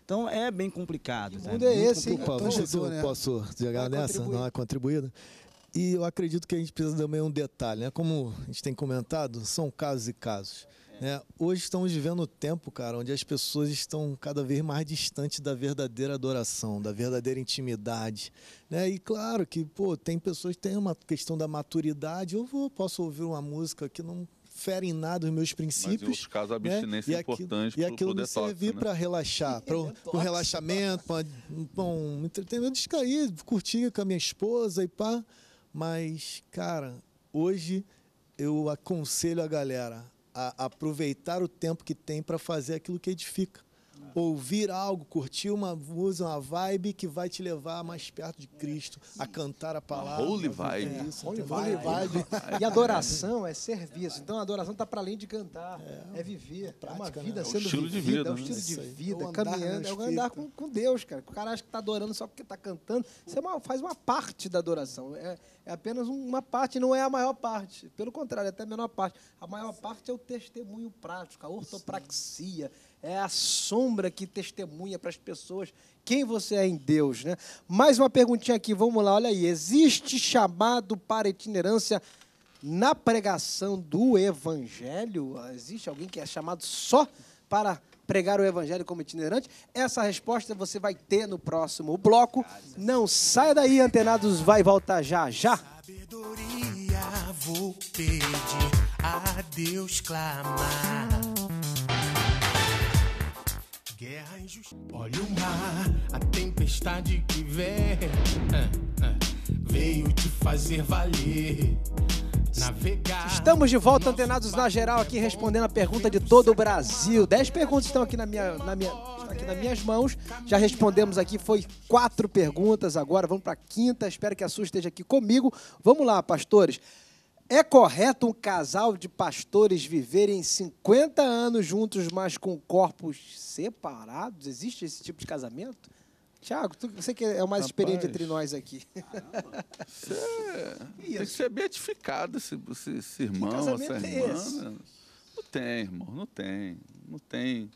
Então é bem complicado. O né? mundo é, esse, hein? Antes né? posso chegar nessa, contribuir. não é contribuída. E eu acredito que a gente precisa também um detalhe, né? Como a gente tem comentado, são casos e casos. É. Né? Hoje estamos vivendo um tempo, cara, onde as pessoas estão cada vez mais distantes da verdadeira adoração, da verdadeira intimidade. Né? E claro que, pô, tem pessoas que têm uma questão da maturidade. Eu vou, posso ouvir uma música que não ferem nada os meus princípios. Mas em outros casos, a né? abstinência né? é importante E aquilo, pro, e aquilo pro me detox, servir né? para relaxar, para o relaxamento, para um entretenimento, descair, curtir com a minha esposa e pá. Mas, cara, hoje eu aconselho a galera a aproveitar o tempo que tem para fazer aquilo que edifica ouvir algo, curtir uma música, uma vibe que vai te levar mais perto de Cristo, a cantar a palavra. holy vibe. É, isso, holy, vibe. vibe. E adoração é serviço. Então, a adoração está para além de cantar, é, é viver. É, prática, é uma vida né? É sendo é estilo vivida, de vida, é um né? estilo de vida, é caminhando, é andar com, com, Deus, cara. O cara acha que está adorando só porque está cantando. Você é uma, faz uma parte da adoração. É, é apenas uma parte, não é a maior parte. Pelo contrário, é até a menor parte. A maior parte é o testemunho prático, a ortopraxia. Sim é a sombra que testemunha para as pessoas quem você é em Deus. Né? Mais uma perguntinha aqui, vamos lá, olha aí. Existe chamado para itinerância na pregação do Evangelho? Existe alguém que é chamado só para pregar o Evangelho como itinerante? Essa resposta você vai ter no próximo bloco. Não saia daí, antenados, vai voltar já, já. Sabedoria vou pedir a Deus clamar guerra, injustiça. Olha o mar, a tempestade que vem. Ah, ah, veio te fazer valer. Navegar. Estamos de volta, antenados na geral, aqui respondendo a pergunta de todo o Brasil. Dez perguntas estão aqui, na minha, na minha, aqui nas minhas mãos. Já respondemos aqui, foi quatro perguntas agora. Vamos para a quinta. Espero que a sua esteja aqui comigo. Vamos lá, pastores. É correto um casal de pastores viverem 50 anos juntos, mas com corpos separados? Existe esse tipo de casamento? Tiago, tu, você que é o mais Rapaz, experiente entre nós aqui. Você tem que ser beatificado, esse, esse, esse irmão, essa é irmã. É esse? Né? Não tem, irmão, não tem. Não tem.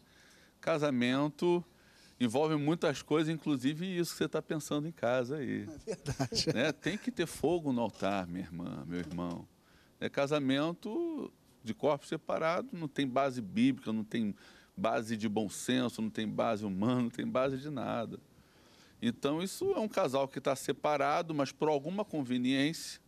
Casamento envolve muitas coisas, inclusive isso que você está pensando em casa aí. É verdade. Né? Tem que ter fogo no altar, minha irmã, meu irmão é casamento de corpos separados, não tem base bíblica, não tem base de bom senso, não tem base humana, não tem base de nada. Então, isso é um casal que está separado, mas por alguma conveniência,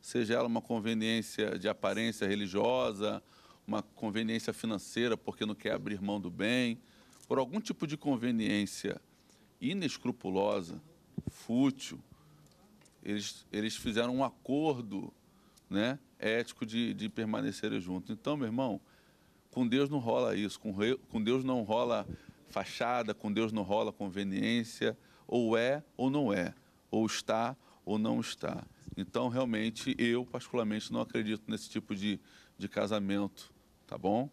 seja ela uma conveniência de aparência religiosa, uma conveniência financeira, porque não quer abrir mão do bem, por algum tipo de conveniência inescrupulosa, fútil, eles, eles fizeram um acordo né, ético de, de junto. Então, meu irmão, com Deus não rola isso, com, com Deus não rola fachada, com Deus não rola conveniência, ou é ou não é, ou está ou não está. Então, realmente, eu particularmente não acredito nesse tipo de, de casamento, tá bom?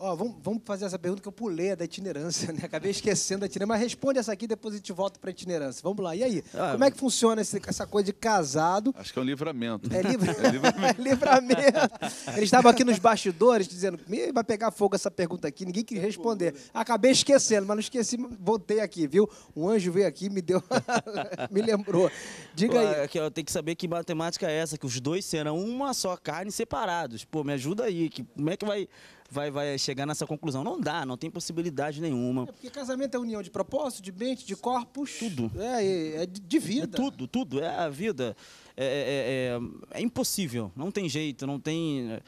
Ó, vamos, vamos, fazer essa pergunta que eu pulei, a da itinerância, né? Acabei esquecendo da itinerância, mas responde essa aqui, depois a gente volta para a itinerância. Vamos lá. E aí? Ah, como é que funciona esse, essa coisa de casado? Acho que é um livramento. É, livra... [LAUGHS] é livramento. [LAUGHS] é livramento. Eles estavam aqui nos bastidores dizendo, vai pegar fogo essa pergunta aqui, ninguém queria responder. Acabei esquecendo, mas não esqueci, voltei aqui, viu? Um anjo veio aqui me deu, [LAUGHS] me lembrou. Diga aí. Eu tenho que saber que matemática é essa, que os dois serão uma só carne separados. Pô, me ajuda aí, que, como é que vai vai, vai chegar nessa conclusão. Não dá, não tem possibilidade nenhuma. É porque casamento é união de propósito, de mente, de corpos. Tudo. É, é, é de vida. É tudo, tudo. É a vida. É, é, é, é, é impossível. Não tem jeito, não tem.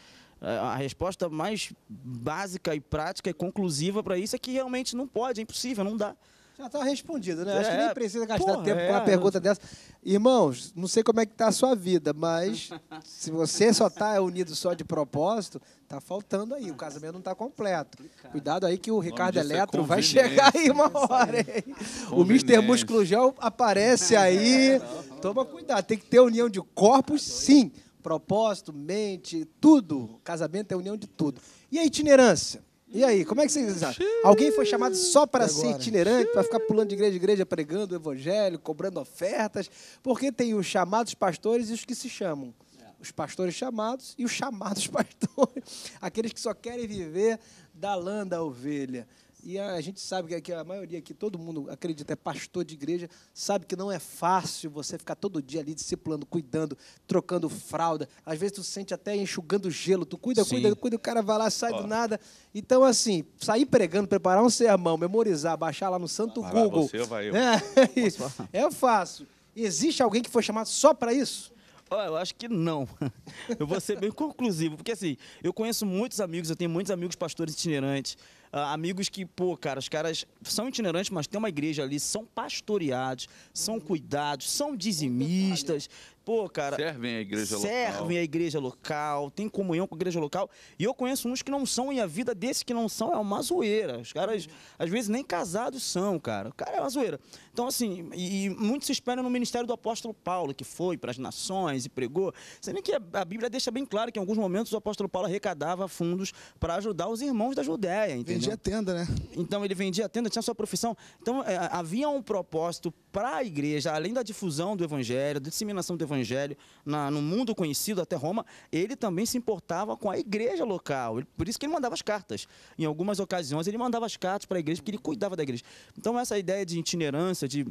A resposta mais básica e prática e conclusiva para isso é que realmente não pode, é impossível, não dá. Já estava respondido, né? É, Acho que é. nem precisa gastar porra, tempo é, com uma é. pergunta dessa. Irmãos, não sei como é que está a sua vida, mas [LAUGHS] se você só está unido só de propósito, está faltando aí. O casamento não está completo. Cuidado aí que o Ricardo o é Eletro vai chegar aí uma hora. Hein? O Mr. Músculo Gel aparece [LAUGHS] aí. Toma cuidado. Tem que ter união de corpos, tá sim. Propósito, mente, tudo. casamento é união de tudo. E a itinerância? E aí, como é que vocês acham? Alguém foi chamado só para ser itinerante, para ficar pulando de igreja em igreja, pregando o evangelho, cobrando ofertas? Porque tem os chamados pastores e os que se chamam. É. Os pastores chamados e os chamados [LAUGHS] pastores. Aqueles que só querem viver da lã da ovelha. E a gente sabe que a maioria que todo mundo acredita, é pastor de igreja, sabe que não é fácil você ficar todo dia ali discipulando, cuidando, trocando fralda. Às vezes tu sente até enxugando gelo, tu cuida, Sim. cuida, cuida, o cara vai lá, sai do nada. Então, assim, sair pregando, preparar um sermão, memorizar, baixar lá no Santo vai Google. Lá você, vai eu. Né? [LAUGHS] É, é fácil. Existe alguém que foi chamado só para isso? Oh, eu acho que não. [LAUGHS] Eu vou ser bem conclusivo, porque assim, eu conheço muitos amigos, eu tenho muitos amigos pastores itinerantes, ah, amigos que, pô, cara, os caras são itinerantes, mas tem uma igreja ali, são pastoreados, são cuidados, são dizimistas, Pô, cara. Servem a igreja servem local. Servem a igreja local, tem comunhão com a igreja local. E eu conheço uns que não são, e a vida desses que não são é uma zoeira. Os caras, às vezes, nem casados são, cara. O cara é uma zoeira. Então, assim, e, e muito se espera no ministério do apóstolo Paulo, que foi para as nações e pregou. Sendo que a, a Bíblia deixa bem claro que em alguns momentos o apóstolo Paulo arrecadava fundos para ajudar os irmãos da Judéia, entendeu? Vendia tenda, né? Então, ele vendia tenda, tinha sua profissão. Então, é, havia um propósito para a igreja, além da difusão do evangelho, da disseminação do evangelho, evangelho na, no mundo conhecido, até Roma, ele também se importava com a igreja local. Ele, por isso que ele mandava as cartas. Em algumas ocasiões, ele mandava as cartas para a igreja, porque ele cuidava da igreja. Então, essa ideia de itinerância, de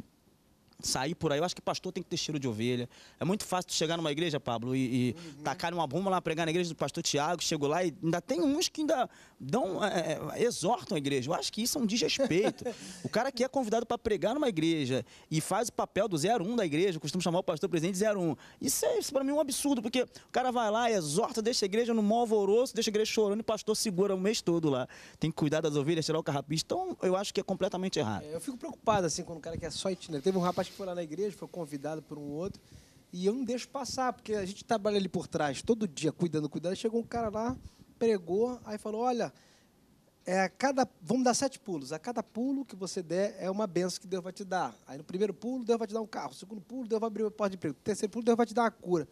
sair por aí. Eu acho que pastor tem que ter cheiro de ovelha. É muito fácil chegar numa igreja, Pablo, e, e uhum. tacar uma bomba lá, pregar na igreja do pastor Tiago, chegou lá e ainda tem uns que ainda dão, é, é, exortam a igreja. Eu acho que isso é um desrespeito. [LAUGHS] o cara que é convidado para pregar numa igreja e faz o papel do 01 da igreja, eu costumo chamar o pastor presidente de 01. Isso é, isso para mim, é um absurdo, porque o cara vai lá, exorta, deixa a igreja no maior alvoroço, deixa a igreja chorando e o pastor segura o mês todo lá. Tem que cuidar das ovelhas, tirar o carrapicho. Então, eu acho que é completamente errado. É, eu fico preocupado, assim, quando o cara que é só itinerante. Teve um rapaz acho que foi lá na igreja, foi convidado por um outro. E eu não deixo passar, porque a gente trabalha ali por trás, todo dia, cuidando, cuidando. Chegou um cara lá, pregou, aí falou: Olha, é a cada, vamos dar sete pulos. A cada pulo que você der é uma benção que Deus vai te dar. Aí no primeiro pulo, Deus vai te dar um carro. No segundo pulo, Deus vai abrir uma porta de emprego. No terceiro pulo, Deus vai te dar uma cura.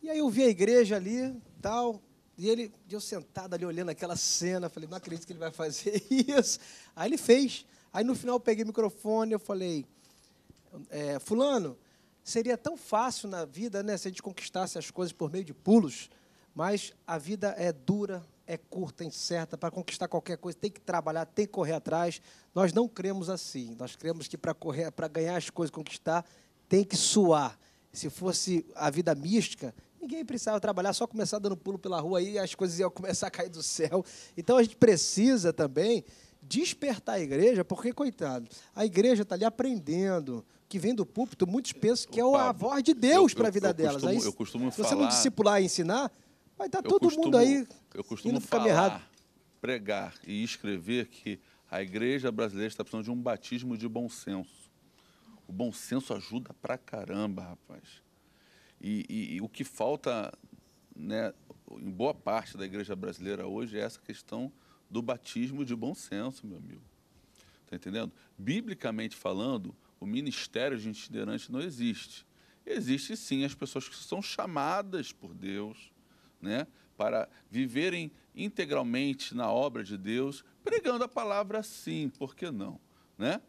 E aí eu vi a igreja ali, tal. E ele, eu sentado ali olhando aquela cena, falei, não acredito que ele vai fazer [LAUGHS] isso. Aí ele fez. Aí no final eu peguei o microfone, eu falei, é, fulano, seria tão fácil na vida né, se a gente conquistasse as coisas por meio de pulos, mas a vida é dura, é curta, incerta. Para conquistar qualquer coisa, tem que trabalhar, tem que correr atrás. Nós não cremos assim. Nós cremos que para correr, para ganhar as coisas, conquistar, tem que suar. Se fosse a vida mística, ninguém precisava trabalhar, só começar dando pulo pela rua aí, as coisas iam começar a cair do céu. Então a gente precisa também despertar a igreja, porque, coitado, a igreja está ali aprendendo, que vem do púlpito, muitos pensam que é a voz de Deus para a vida eu delas. aí, é eu costumo se falar, você não discipular e ensinar, vai tá estar todo costumo, mundo aí eu costumo indo falar, errado. pregar e escrever que a igreja brasileira está precisando de um batismo de bom senso. O bom senso ajuda pra caramba, rapaz. E, e, e o que falta, né, em boa parte da igreja brasileira hoje, é essa questão do batismo de bom senso, meu amigo. Está entendendo? Biblicamente falando, o ministério de itinerante não existe. Existe sim as pessoas que são chamadas por Deus, né, para viverem integralmente na obra de Deus, pregando a palavra sim, por que não, né?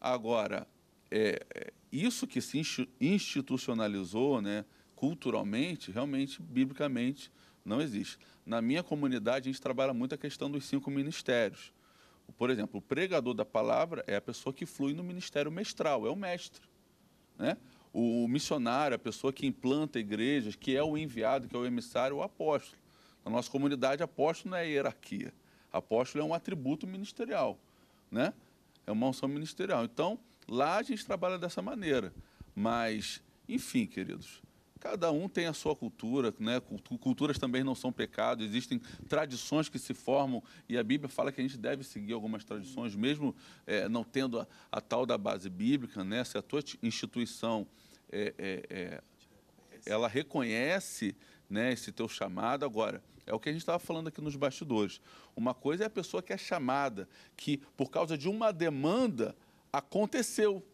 Agora, é, é isso que se institucionalizou, né, culturalmente, realmente, biblicamente, não existe. Na minha comunidade, a gente trabalha muito a questão dos cinco ministérios. Por exemplo, o pregador da palavra é a pessoa que flui no ministério mestral, é o mestre. Né? O missionário, a pessoa que implanta igrejas, que é o enviado, que é o emissário, o apóstolo. Na nossa comunidade, apóstolo não é hierarquia. Apóstolo é um atributo ministerial, né? É uma unção ministerial. Então, lá a gente trabalha dessa maneira. Mas, enfim, queridos, Cada um tem a sua cultura, né? culturas também não são pecado, existem tradições que se formam e a Bíblia fala que a gente deve seguir algumas tradições, mesmo é, não tendo a, a, tal da base bíblica, né? se a tua instituição é, é, é, ela reconhece né, esse teu chamado. Agora, é o que a gente estava falando aqui nos bastidores. Uma coisa é a pessoa que é chamada, que por causa de uma demanda aconteceu.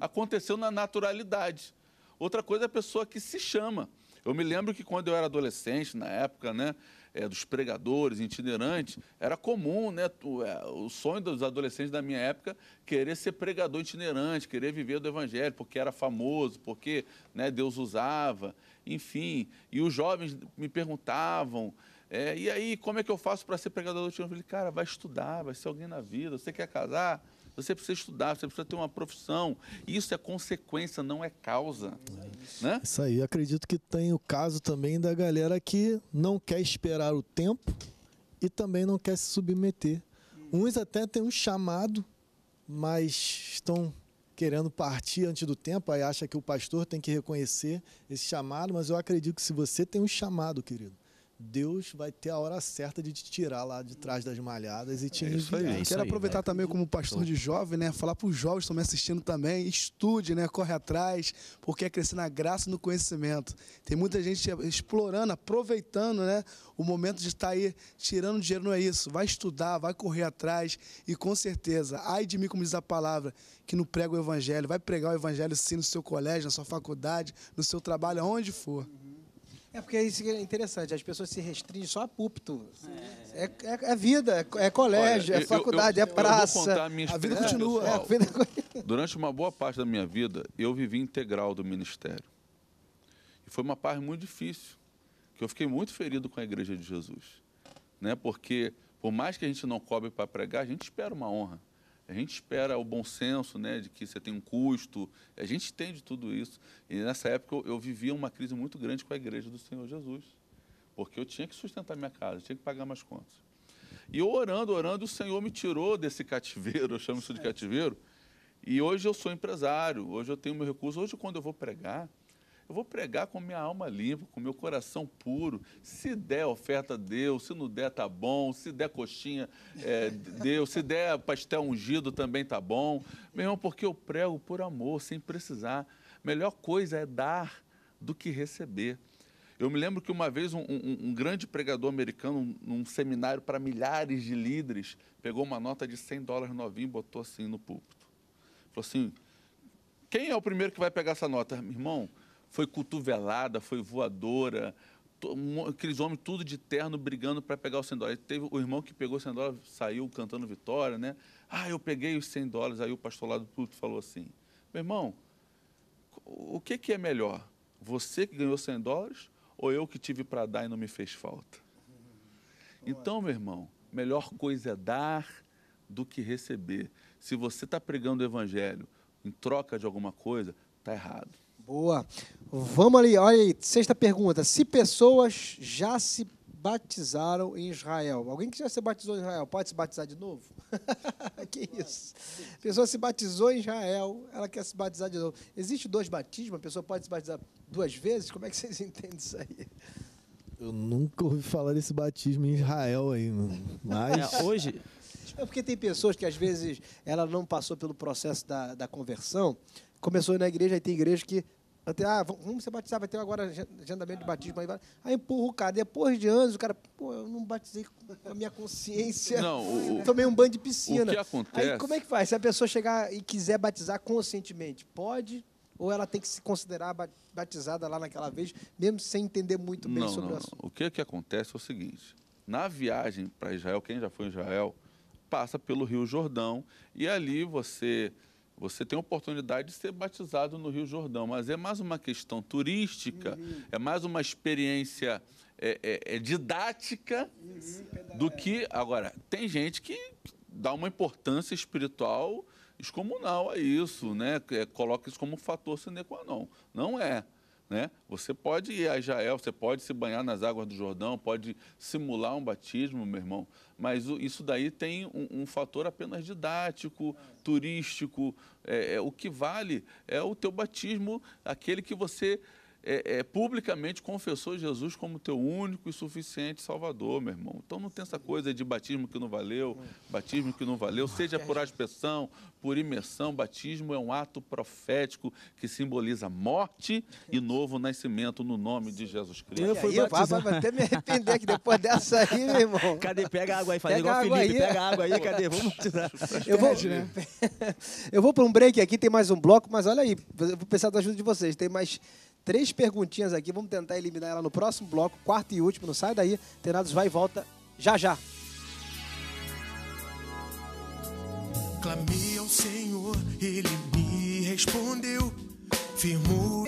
Aconteceu na naturalidade. Outra coisa é a pessoa que se chama. Eu me lembro que quando eu era adolescente, na época, né, é, dos pregadores, itinerantes, era comum, né, tu, é, o sonho dos adolescentes da minha época, querer ser pregador itinerante, querer viver do evangelho, porque era famoso, porque né, Deus usava, enfim. E os jovens me perguntavam, é, e aí, como é que eu faço para ser pregador itinerante? Eu falei, cara, vai estudar, vai ser alguém na vida, você quer casar? você precisa estudar, você precisa ter uma profissão. Isso é consequência, não é causa. É. Né? Isso aí. Acredito que tem o caso também da galera que não quer esperar o tempo e também não quer se submeter. Uns até têm um chamado, mas estão querendo partir antes do tempo, aí acha que o pastor tem que reconhecer esse chamado, mas eu acredito que se você tem um chamado, querido, Deus vai ter a hora certa de te tirar lá de trás das malhadas e te é enviar. É Quero aí, aproveitar né? também como pastor de jovem, né? Falar para os jovens que estão me assistindo também, estude, né? Corre atrás, porque é crescer na graça e no conhecimento. Tem muita gente explorando, aproveitando, né? O momento de estar tá aí tirando dinheiro, não é isso. Vai estudar, vai correr atrás e com certeza, ai de mim, como diz a palavra, que não prega o evangelho. Vai pregar o evangelho sim no seu colégio, na sua faculdade, no seu trabalho, aonde for. É porque isso é interessante, as pessoas se restringem só a púlpito. É, é, é, é vida, é, é, colégio, Olha, é faculdade, eu, eu, é praça. Eu vou contar a minha a vida continua. a vida... Durante uma boa parte da minha vida, eu vivi integral do ministério. E foi uma parte muito difícil, que eu fiquei muito ferido com a Igreja de Jesus. Né? Porque, por mais que a gente não cobre para pregar, a gente espera uma honra. A gente espera o bom senso, né, de que você tem um custo. A gente entende tudo isso. E nessa época eu, eu vivia uma crise muito grande com a igreja do Senhor Jesus, porque eu tinha que sustentar minha casa, tinha que pagar mais contas. E eu orando, orando, o Senhor me tirou desse cativeiro, [LAUGHS] eu chamo isso de cativeiro. E hoje eu sou empresário, hoje eu tenho meu recurso. Hoje, quando eu vou pregar, eu vou pregar com minha alma limpa, com meu coração puro. Se der oferta, deu. Se não der, tá bom. Se der coxinha, é, [LAUGHS] deu. Se der pastel ungido, também tá bom. Meu irmão, porque eu prego por amor, sem precisar. Melhor coisa é dar do que receber. Eu me lembro que uma vez um, um, um grande pregador americano, num seminário para milhares de líderes, pegou uma nota de 100 dólares novinho e botou assim no púlpito. Falou assim: quem é o primeiro que vai pegar essa nota? Meu irmão, foi cotovelada, foi voadora, aqueles homens tudo de terno brigando para pegar os 100 dólares. Teve o irmão que pegou os 100 dólares, saiu cantando vitória, né? Ah, eu peguei os 100 dólares. Aí o pastor lá do púlpito falou assim, meu irmão, o que, que é melhor? Você que ganhou 100 dólares ou eu que tive para dar e não me fez falta? Então, meu irmão, melhor coisa é dar do que receber. Se você está pregando o evangelho em troca de alguma coisa, está errado. Boa. Vamos ali, olha aí, sexta pergunta. Se pessoas já se batizaram em Israel. Alguém que já se batizou em Israel pode se batizar de novo? [LAUGHS] que isso? A pessoa se batizou em Israel, ela quer se batizar de novo. Existe dois batismos? A pessoa pode se batizar duas vezes? Como é que [LAUGHS] vocês entendem isso aí? Eu nunca ouvi falar desse batismo em Israel aí, Mas. É, hoje. É porque tem pessoas que às vezes ela não passou pelo processo da, da conversão, começou na igreja, e tem igreja que até, ah, vamos se batizar, vai ter agora agendamento de batismo. Aí, aí empurra o cara. Depois de anos, o cara, pô, eu não batizei com a minha consciência. [LAUGHS] Não, o, tomei um banho de piscina. O que acontece? Aí, como é que faz? Se a pessoa chegar e quiser batizar conscientemente, pode? Ou ela tem que se considerar batizada lá naquela vez, mesmo sem entender muito bem não, sobre não, o assunto? Não. O que, que acontece é o seguinte: na viagem para Israel, quem já foi em Israel, passa pelo Rio Jordão e ali você você tem a oportunidade de ser batizado no Rio Jordão, mas é mais uma questão turística, uhum. é mais uma experiência é, é, é didática uhum. do que. Agora, tem gente que dá uma importância espiritual descomunal a isso, né? É, coloca isso como um fator sine qua non. Não é. Né? Você pode ir a Israel, você pode se banhar nas águas do Jordão, pode simular um batismo, meu irmão, mas isso daí tem um, um fator apenas didático, turístico. É, é, o que vale é o teu batismo, aquele que você é, é, publicamente confessou Jesus como teu único e suficiente Salvador, meu irmão. Então não tem essa coisa de batismo que não valeu, batismo que não valeu, seja por aspersão, por imersão, batismo é um ato profético que simboliza morte e novo nascimento no nome de Jesus Cristo. Eu fui batizado. até me arrepender que depois dessa aí, meu irmão. Cadê? Pega água aí, faz igual Felipe, aí. pega água aí, cadê? Vamos batizar. Eu vou, né? [LAUGHS] Eu vou para um break aqui, tem mais um bloco, mas olha aí, vou precisar da ajuda de vocês, tem mais Três perguntinhas aqui, vamos tentar eliminar ela no próximo bloco, quarto e último, não sai daí. Treinados vai e volta já já. Clamei ao Senhor, ele me respondeu, firmou.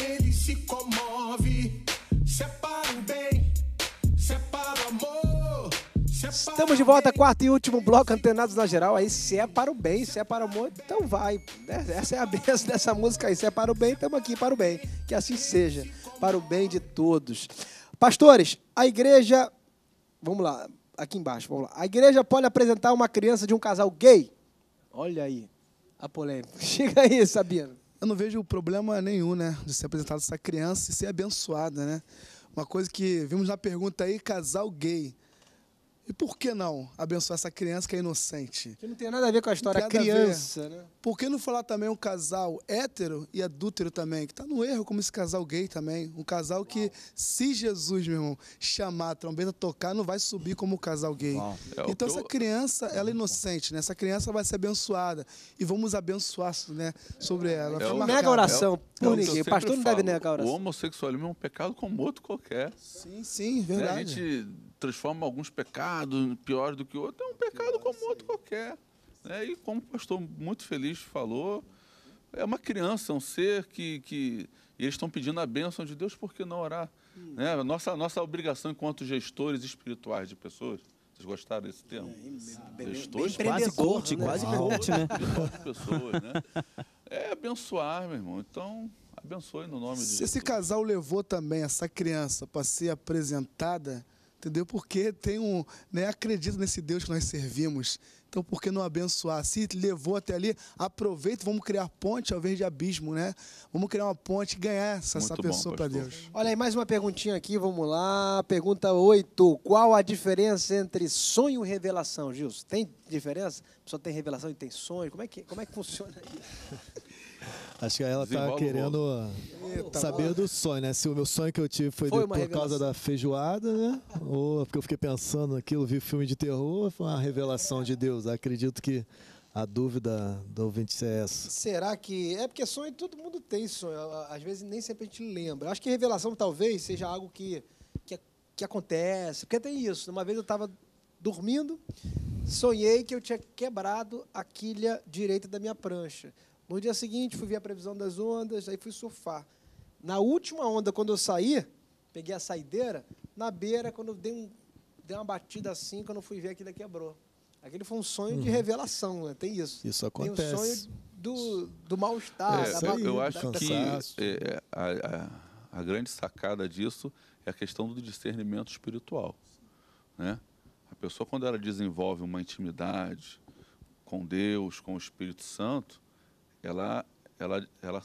Ele se comove, separa o bem. Estamos de volta, quarto e último bloco, antenados na geral. Aí, se é para o bem, se é para o amor, então vai. Né? Essa é a [LAUGHS] benção dessa música aí. Se é para o bem, estamos aqui para o bem. Que assim seja, para o bem de todos. Pastores, a igreja. Vamos lá, aqui embaixo, vamos lá. A igreja pode apresentar uma criança de um casal gay? Olha aí a polêmica. [LAUGHS] Chega aí, Sabino. Eu não vejo problema nenhum, né? De ser apresentada essa criança e ser abençoada, né? Uma coisa que vimos na pergunta aí, casal gay. E por que não abençoar essa criança que é inocente? Que não tem nada a ver com a história criança, né? Por que não falar também um casal hétero e adúltero também, que está no erro como esse casal gay também? Um casal que, Uau. se Jesus, meu irmão, chamar a trombeta tocar, não vai subir como o casal gay. É, então essa criança, é ela é inocente, né? Essa criança vai ser abençoada e vamos abençoar né, sobre ela. É, nega oração ninguém. O é pastor não falo, deve negar a oração. O homossexualismo é um pecado como outro qualquer. Sim, sim, verdade. Né, transforma alguns pecados pior do que outro, é um pecado como outro qualquer. Né? E como o pastor muito feliz falou, é uma criança, um ser que, que eles estão pedindo a bênção de Deus, por que não orar? Hum. Né? Nossa, nossa obrigação enquanto gestores espirituais de pessoas. Vocês gostaram desse termo? É, gestores? Bem, bem, quase corte, né? quase ah, corte, né? pessoas, né? É abençoar, meu irmão. Então, abençoe no nome de Se Jesus. Esse casal levou também essa criança para ser apresentada entendeu? Porque tem um, né, acredito nesse Deus que nós servimos. Então, por que não abençoar? Se levou até ali, aproveita, vamos criar ponte ao invés de abismo, né? Vamos criar uma ponte e ganhar essa, essa pessoa para Deus. Olha aí, mais uma perguntinha aqui, vamos lá. Pergunta 8. Qual a diferença entre sonho e revelação, Gilson? Tem diferença? A pessoa tem revelação e tem sonho? Como é que, como é que funciona isso? [LAUGHS] Acho que ela tá querendo eh, Eita, saber do sonho, né? Se o meu sonho que eu tive foi, Foi de- por causa da feijoada, né? Ou é porque eu fiquei pensando naquilo, vi filme de terror, foi uma revelação de Deus. Acredito que a dúvida do ouvinte é essa. Será que. É porque sonho todo mundo tem sonho. Às vezes nem sempre a gente lembra. Acho que revelação talvez seja algo que, que, que acontece. Porque tem isso. Uma vez eu estava dormindo, sonhei que eu tinha quebrado a quilha direita da minha prancha. No dia seguinte, fui ver a previsão das ondas, aí fui surfar. Na última onda, quando eu saí, peguei a saideira, na beira, quando eu dei, um, dei uma batida assim, quando eu fui ver, aquilo quebrou. Aquele foi um sonho uhum. de revelação, né? tem isso. Isso acontece. Tem um sonho do, do mal-estar, é, da barriga, Eu acho que é, é, a, a, a, grande sacada disso é a questão do discernimento espiritual. Né? A pessoa, quando ela desenvolve uma intimidade com Deus, com o Espírito Santo, ela, ela, ela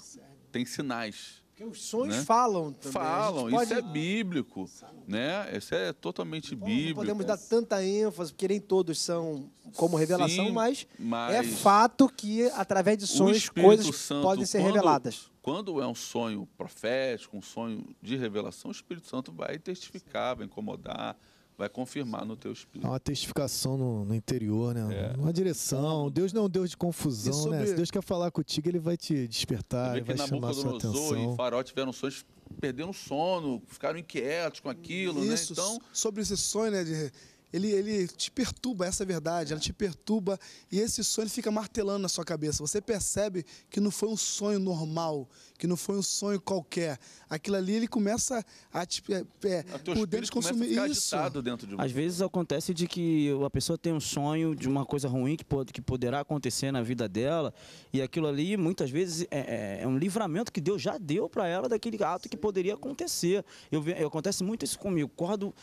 tem sinais. Porque os sonhos né? falam também. Falam, pode... isso é bíblico, né? Isso é totalmente bíblico. Não podemos dar tanta ênfase, porque nem todos são como revelação, Sim, mas, mas, é fato que através de sonhos coisas Santo, podem ser quando, reveladas. Quando é um sonho profético, um sonho de revelação, o Espírito Santo vai testificar, vai incomodar, vai confirmar no teu espírito. É uma testificação no, no interior, né? É. Uma direção. Deus não é um Deus de confusão, sobre... né? Se Deus quer falar contigo, ele vai te despertar, ele vai na chamar sua atenção. e Farol tiveram sonhos, perderam sono, ficaram inquietos com aquilo, né? Isso, né? Então, sobre esse sonho, né, de ele, ele te perturba, essa é a verdade, ela te perturba e esse sonho fica martelando na sua cabeça. Você percebe que não foi um sonho normal, que não foi um sonho qualquer. Aquilo ali ele começa a te, é, é podendo consumir a isso. Dentro de um... Às vezes acontece de que a pessoa tem um sonho de uma coisa ruim que, pode, que poderá acontecer na vida dela e aquilo ali muitas vezes é, é, é um livramento que Deus já deu para ela daquele ato que poderia acontecer. Eu, eu acontece muito isso comigo. Quando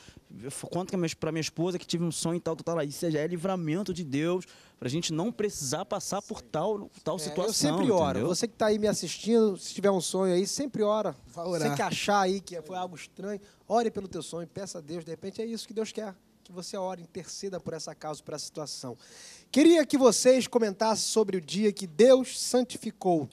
conto para minha esposa que tive um sonho e tal, tal, tal. Isso já é livramento de Deus para a gente não precisar passar por tal, tal é, situação. Eu sempre oro. Entendeu? Você que está aí me assistindo, se tiver um sonho aí, sempre ora. Você que achar aí que foi algo estranho, ore pelo teu sonho, peça a Deus. De repente é isso que Deus quer, que você ore, interceda por essa causa, por essa situação. Queria que vocês comentassem sobre o dia que Deus santificou,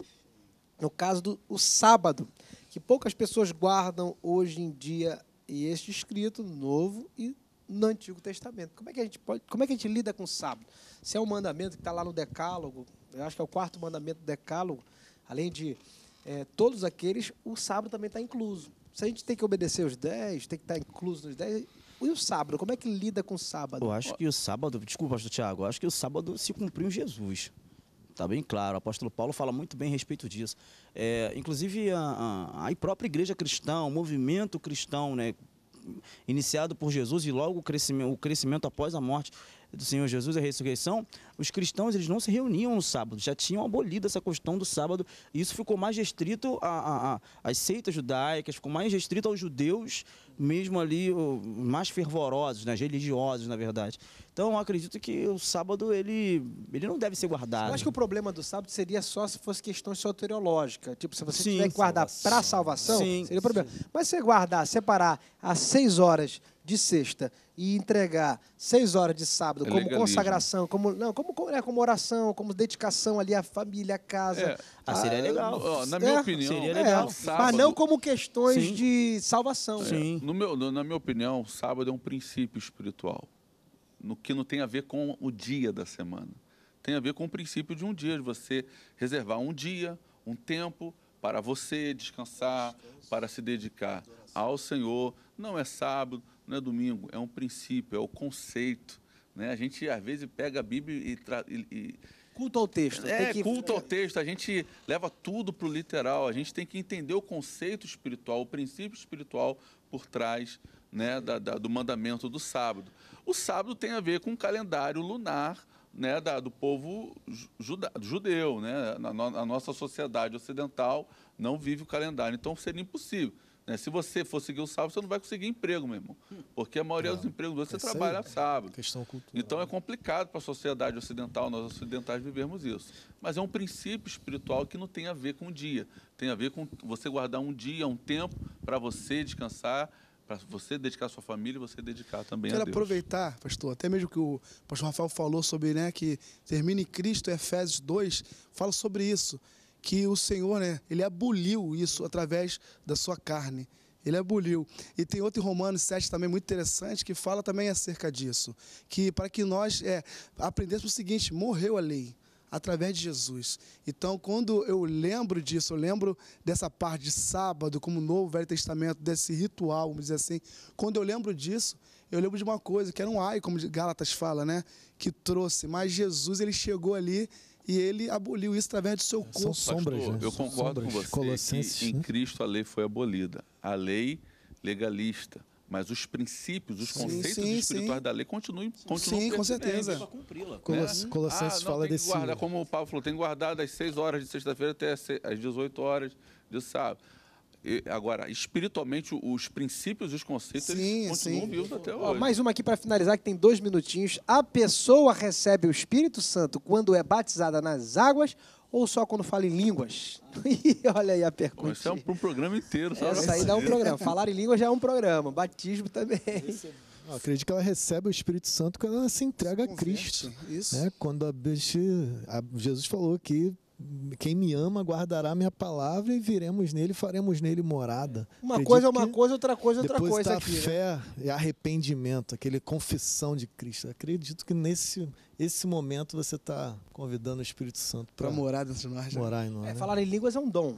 no caso do o sábado, que poucas pessoas guardam hoje em dia, e este escrito, Novo e no Antigo Testamento. Como é que a gente pode, como é que a gente lida com o sábado? Se é um mandamento que está lá no Decálogo, eu acho que é o quarto mandamento do Decálogo, além de é, todos aqueles, o sábado também está incluso. Se a gente tem que obedecer os dez, tem que estar incluso nos dez. E o sábado? Como é que lida com o sábado? Eu acho que o sábado, desculpa, pastor Tiago, eu acho que o sábado se cumpriu Jesus. Está bem claro, o apóstolo Paulo fala muito bem a respeito disso. É, inclusive, a, a, a própria igreja cristã, o movimento cristão, né, iniciado por Jesus e logo o crescimento, o crescimento após a morte do Senhor Jesus e a ressurreição, os cristãos eles não se reuniam no sábado, já tinham abolido essa questão do sábado, e isso ficou mais restrito às seitas judaicas, ficou mais restrito aos judeus mesmo ali mais fervorosos, né, religiosos, na verdade. Então eu acredito que o sábado ele, ele não deve ser guardado. Eu acho que o problema do sábado seria só se fosse questão soteriológica, tipo se você sim, tiver que guardar para salvação, sim, seria o problema. Sim. Mas se guardar, separar às seis horas de sexta e entregar seis horas de sábado é como legalismo. consagração, como não, como, como né, oração, como dedicação ali à família, à casa. É. Ah, seria legal. na minha é. opinião, seria é, legal. Sábado, mas não como questões sim. de salvação. Sim. É, no meu, na minha opinião, sábado é um princípio espiritual, no que não tem a ver com o dia da semana. Tem a ver com o princípio de um dia, de você reservar um dia, um tempo para você descansar, para se dedicar ao Senhor. Não é sábado, não é domingo, é um princípio, é o um conceito. Né? A gente, às vezes, pega a Bíblia e, e, e... Culto ao texto. É, que... culto ao texto. A gente leva tudo para o literal. A gente tem que entender o conceito espiritual, o princípio espiritual por trás né, da, da, do mandamento do sábado. O sábado tem a ver com o calendário lunar né, da, do povo juda, judeu. Né? na, nossa sociedade ocidental não vive o calendário, então seria impossível. Né? Se você for seguir o sábado, você não vai conseguir emprego, meu irmão. Hum. Porque a maioria não, dos empregos você trabalha é sábado. Questão cultural. Então é complicado para a sociedade ocidental, nós ocidentais, vivermos isso. Mas é um princípio espiritual que não tem a ver com o dia. Tem a ver com você guardar um dia, um tempo para você descansar, para você dedicar sua família, você dedicar também Quero a Deus. Quero aproveitar, pastor, até mesmo que o pastor Rafael falou sobre, né, que termina em Cristo, Efésios 2, fala sobre isso que o Senhor, né, ele aboliu isso através da sua carne. Ele aboliu. E tem outro em Romanos 7 também muito interessante que fala também acerca disso. Que para que nós é, aprendêssemos o seguinte: morreu a lei através de Jesus. Então, quando eu lembro disso, eu lembro dessa parte de sábado, como Novo Velho Testamento, desse ritual, vamos dizer assim, quando eu lembro disso, eu lembro de uma coisa, que era um ai, como Gálatas fala, né? Que trouxe, mas Jesus, ele chegou ali e ele aboliu isso através do seu corpo. São sombras, Pastor, né? Eu concordo sombras. com você que em Cristo a lei foi abolida. A lei legalista mas os princípios, os sim, conceitos sim, espirituais sim. da lei continuam continuam Sim, com certeza. Né? Uhum. Colossenses ah, não, fala desse. Guardar, como o Paulo falou, tem que guardar das 6 horas de sexta-feira até as 18 horas de sábado. Agora, espiritualmente, os princípios e os conceitos sim, continuam vivos até hoje. Ó, mais uma aqui para finalizar, que tem dois minutinhos. A pessoa recebe o Espírito Santo quando é batizada nas águas ou só quando fala em línguas? e [LAUGHS] olha aí a pergunta. Isso é um, um programa inteiro. Sabe? Essa aí dá é um programa. Falar em línguas já é um programa. Batismo também. Eu acredito que ela recebe o Espírito Santo quando ela se entrega se a Cristo. Isso. Né? Quando a, Jesus falou que quem me ama guardará minha palavra e viremos nele, faremos nele morada. Uma Acredito coisa é uma coisa, outra coisa é outra coisa tá aqui. Né? fé né? e arrependimento, aquele confissão de Cristo. Acredito que nesse esse momento você está convidando o Espírito Santo para morar dentro de nós. Né? Morar em nós. É, né? Falar em línguas é um dom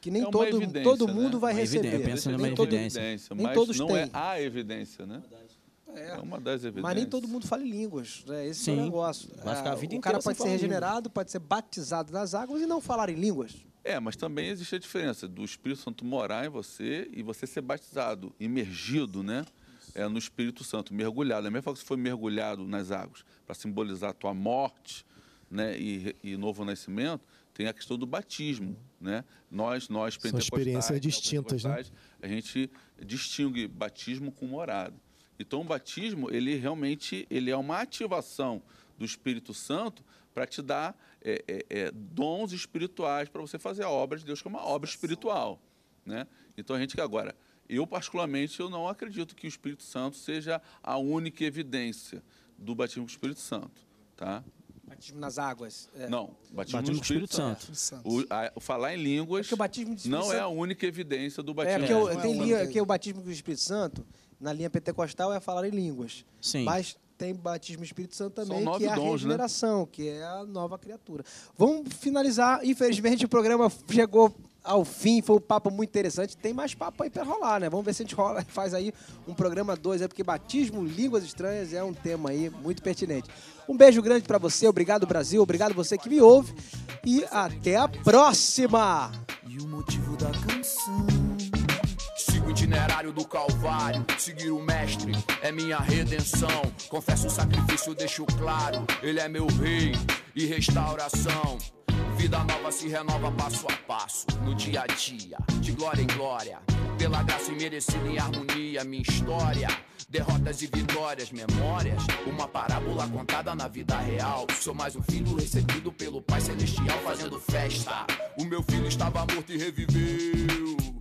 que nem é todo, todo mundo né? vai receber. eu penso numa evidência. É evidência. Nem mas todos não é têm. é a evidência, né? É, é uma das evidências. Mas nem todo mundo fala em línguas, né? Esse Sim. é o negócio. ficar a é, vida o cara pode ser regenerado, pode ser batizado nas águas e não falar em línguas. É, mas também existe a diferença do Espírito Santo morar em você e você ser batizado, imergido, né? É, no Espírito Santo, mergulhado. É mesmo que você foi mergulhado nas águas para simbolizar a tua morte né, e, e novo nascimento, tem a questão do batismo, né? Nós, nós pentecostais, São experiências distintas, né? A gente distingue batismo com morada. Então o batismo, ele realmente ele é uma ativação do Espírito Santo para te dar é, é, é, dons espirituais para você fazer a obra de Deus, que é uma obra espiritual. Né? Então a gente que agora, eu particularmente, eu não acredito que o Espírito Santo seja a única evidência do batismo com o Espírito Santo. Tá? Batismo nas águas. É. Não, batismo, batismo no Espírito, Santo. É, Santo. O, a, o falar em línguas é não Santo... é a única evidência do é, batismo. É, porque, eu, é. tem, é, porque o batismo com o Espírito Santo na linha pentecostal é falar em línguas. Sim. Mas tem batismo Espírito Santo também, que é a dons, né? regeneração, né? que é a nova criatura. Vamos finalizar. Infelizmente, o programa chegou ao fim, foi um papo muito interessante. Tem mais papo aí para rolar, né? Vamos ver se a gente rola, faz aí um programa 2, é porque batismo, línguas estranhas é um tema aí muito pertinente. Um beijo grande para você, obrigado Brasil, obrigado você que me ouve e até a próxima. E o motivo da canção itinerário do Calvário. Seguir o Mestre é minha redenção. Confesso o sacrifício, deixo claro. Ele é meu rei e restauração. Vida nova se renova passo a passo, no dia a dia, de glória em glória. Pela graça imerecida em harmonia, minha história. Derrotas e vitórias, memórias. Uma parábola contada na vida real. Sou mais um filho recebido pelo Pai Celestial, fazendo festa. O meu filho estava morto e reviveu.